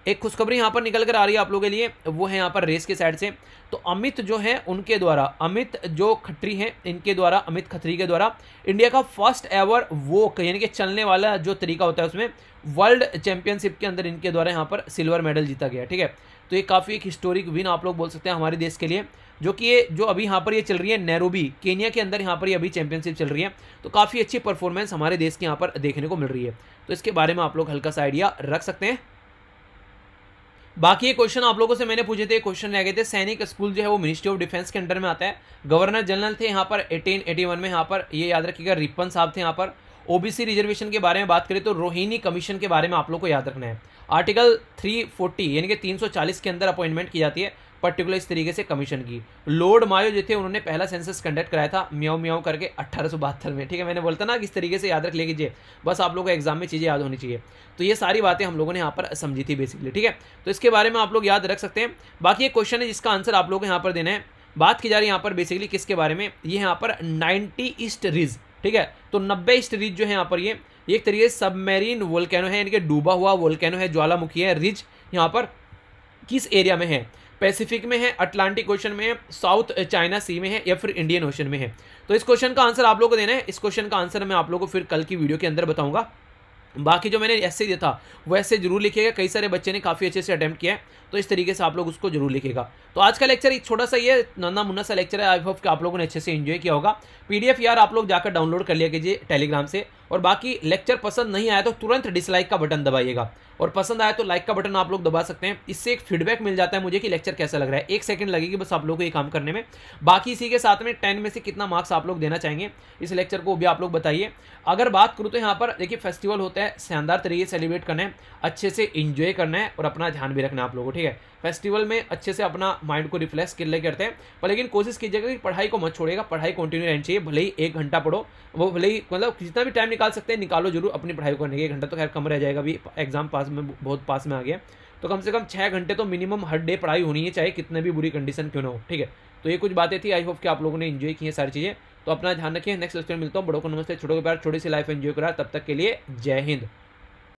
एक खुशखबरी यहाँ पर निकल कर आ रही है आप लोगों के लिए वो है यहाँ पर रेस के साइड से तो अमित जो है उनके द्वारा अमित जो खत्री हैं इनके द्वारा अमित खत्री के द्वारा इंडिया का फर्स्ट एवर वोक यानी कि चलने वाला जो तरीका होता है उसमें वर्ल्ड चैंपियनशिप के अंदर इनके द्वारा यहाँ पर सिल्वर मेडल जीता गया ठीक है तो ये काफ़ी एक हिस्टोरिक विन आप लोग बोल सकते हैं हमारे देश के लिए जो कि ये जो अभी यहाँ पर ये चल रही है नैरोबी केनिया के अंदर यहाँ पर ये अभी चैंपियनशिप चल रही है तो काफ़ी अच्छी परफॉर्मेंस हमारे देश के यहाँ पर देखने को मिल रही है तो इसके बारे में आप लोग हल्का सा आइडिया रख सकते हैं बाकी ये क्वेश्चन आप लोगों से मैंने पूछे थे क्वेश्चन रह गए थे सैनिक स्कूल जो है वो मिनिस्ट्री ऑफ डिफेंस के अंडर में आता है गवर्नर जनरल थे यहाँ पर एटीन एटी वन में यहाँ पर ये याद रखिएगा रिपन साहब थे यहाँ पर ओबीसी रिजर्वेशन के बारे में बात करें तो रोहिणी कमीशन के बारे में आप लोग को याद रखना है आर्टिकल थ्री यानी कि तीन के अंदर अपॉइंटमेंट की जाती है पर्टिकुलर इस तरीके से कमीशन की लॉर्ड मायो जो थे उन्होंने पहला सेंसस कंडक्ट कराया था म्याओ म्याओ करके अट्ठारह में ठीक है मैंने बोलता ना किस तरीके से याद रख ले कीजिए बस आप लोगों को एग्जाम में चीज़ें याद होनी चाहिए तो ये सारी बातें हम लोगों ने यहाँ पर समझी थी बेसिकली ठीक है तो इसके बारे में आप लोग याद रख सकते हैं बाकी एक क्वेश्चन है जिसका आंसर आप लोगों को यहाँ पर देना है बात की जा रही है यहाँ पर बेसिकली किसके बारे में ये यहाँ पर नाइन्टी ईस्ट रिज ठीक है तो नब्बे ईस्ट रिज जो है यहाँ पर ये ये एक तरीके से सबमेरीन वोल्केनो है यानी कि डूबा हुआ वोल्केनो है ज्वालामुखी है रिज यहाँ पर किस एरिया में है पैसिफिक में है अटलांटिक ओशन में है साउथ चाइना सी में है या फिर इंडियन ओशन में है तो इस क्वेश्चन का आंसर आप लोगों को देना है इस क्वेश्चन का आंसर मैं आप लोगों को फिर कल की वीडियो के अंदर बताऊंगा बाकी जो मैंने ऐसे दिया था ऐसे जरूर लिखेगा कई सारे बच्चे ने काफ़ी अच्छे से अटैम्प्ट किया है तो इस तरीके से आप लोग उसको जरूर लिखेगा तो आज का लेक्चर एक छोटा सा ये नन्ना मुन्ना सा लेक्चर है आई होप कि आप लोगों ने अच्छे से इन्जॉय किया होगा पीडीएफ यार आप लोग जाकर डाउनलोड कर लिया कीजिए टेलीग्राम से और बाकी लेक्चर पसंद नहीं आया तो तुरंत डिसलाइक का बटन दबाइएगा और पसंद आया तो लाइक का बटन आप लोग दबा सकते हैं इससे एक फीडबैक मिल जाता है मुझे कि लेक्चर कैसा लग रहा है एक सेकंड लगेगी बस आप लोग को ये काम करने में बाकी इसी के साथ में टेन में से कितना मार्क्स आप लोग देना चाहेंगे इस लेक्चर को भी आप लोग बताइए अगर बात करूँ तो यहाँ पर देखिए फेस्टिवल होता है शानदार तरीके से सेलिब्रेट करना है अच्छे से इन्जॉय करना है और अपना ध्यान भी रखना आप लोगों को ठीक है फेस्टिवल में अच्छे से अपना माइंड को रिफ्लेक्स के करते हैं पर लेकिन कोशिश कीजिएगा कि पढ़ाई को मत छोड़ेगा पढ़ाई कंटिन्यू रहनी चाहिए भले ही एक घंटा पढ़ो वो भले ही मतलब जितना भी टाइम निकाल सकते हैं निकालो जरूर अपनी पढ़ाई करने के घंटा तो खैर कम रह जाएगा अभी एग्जाम पास में बहुत पास में आ गया तो कम से कम छः घंटे तो मिनिमम हर डे पढ़ाई होनी है चाहे कितने भी बुरी कंडीशन क्यों ना हो ठीक है तो ये कुछ बातें थी आई होप कि आप लोगों ने इन्जॉय की है सारी चीज़ें तो अपना ध्यान रखिए नेक्स्ट लेक्चर मिलता हूँ बड़ों को नमस्ते छोटों के प्यार छोटी सी लाइफ एंजॉय करा तब तक के लिए जय हिंद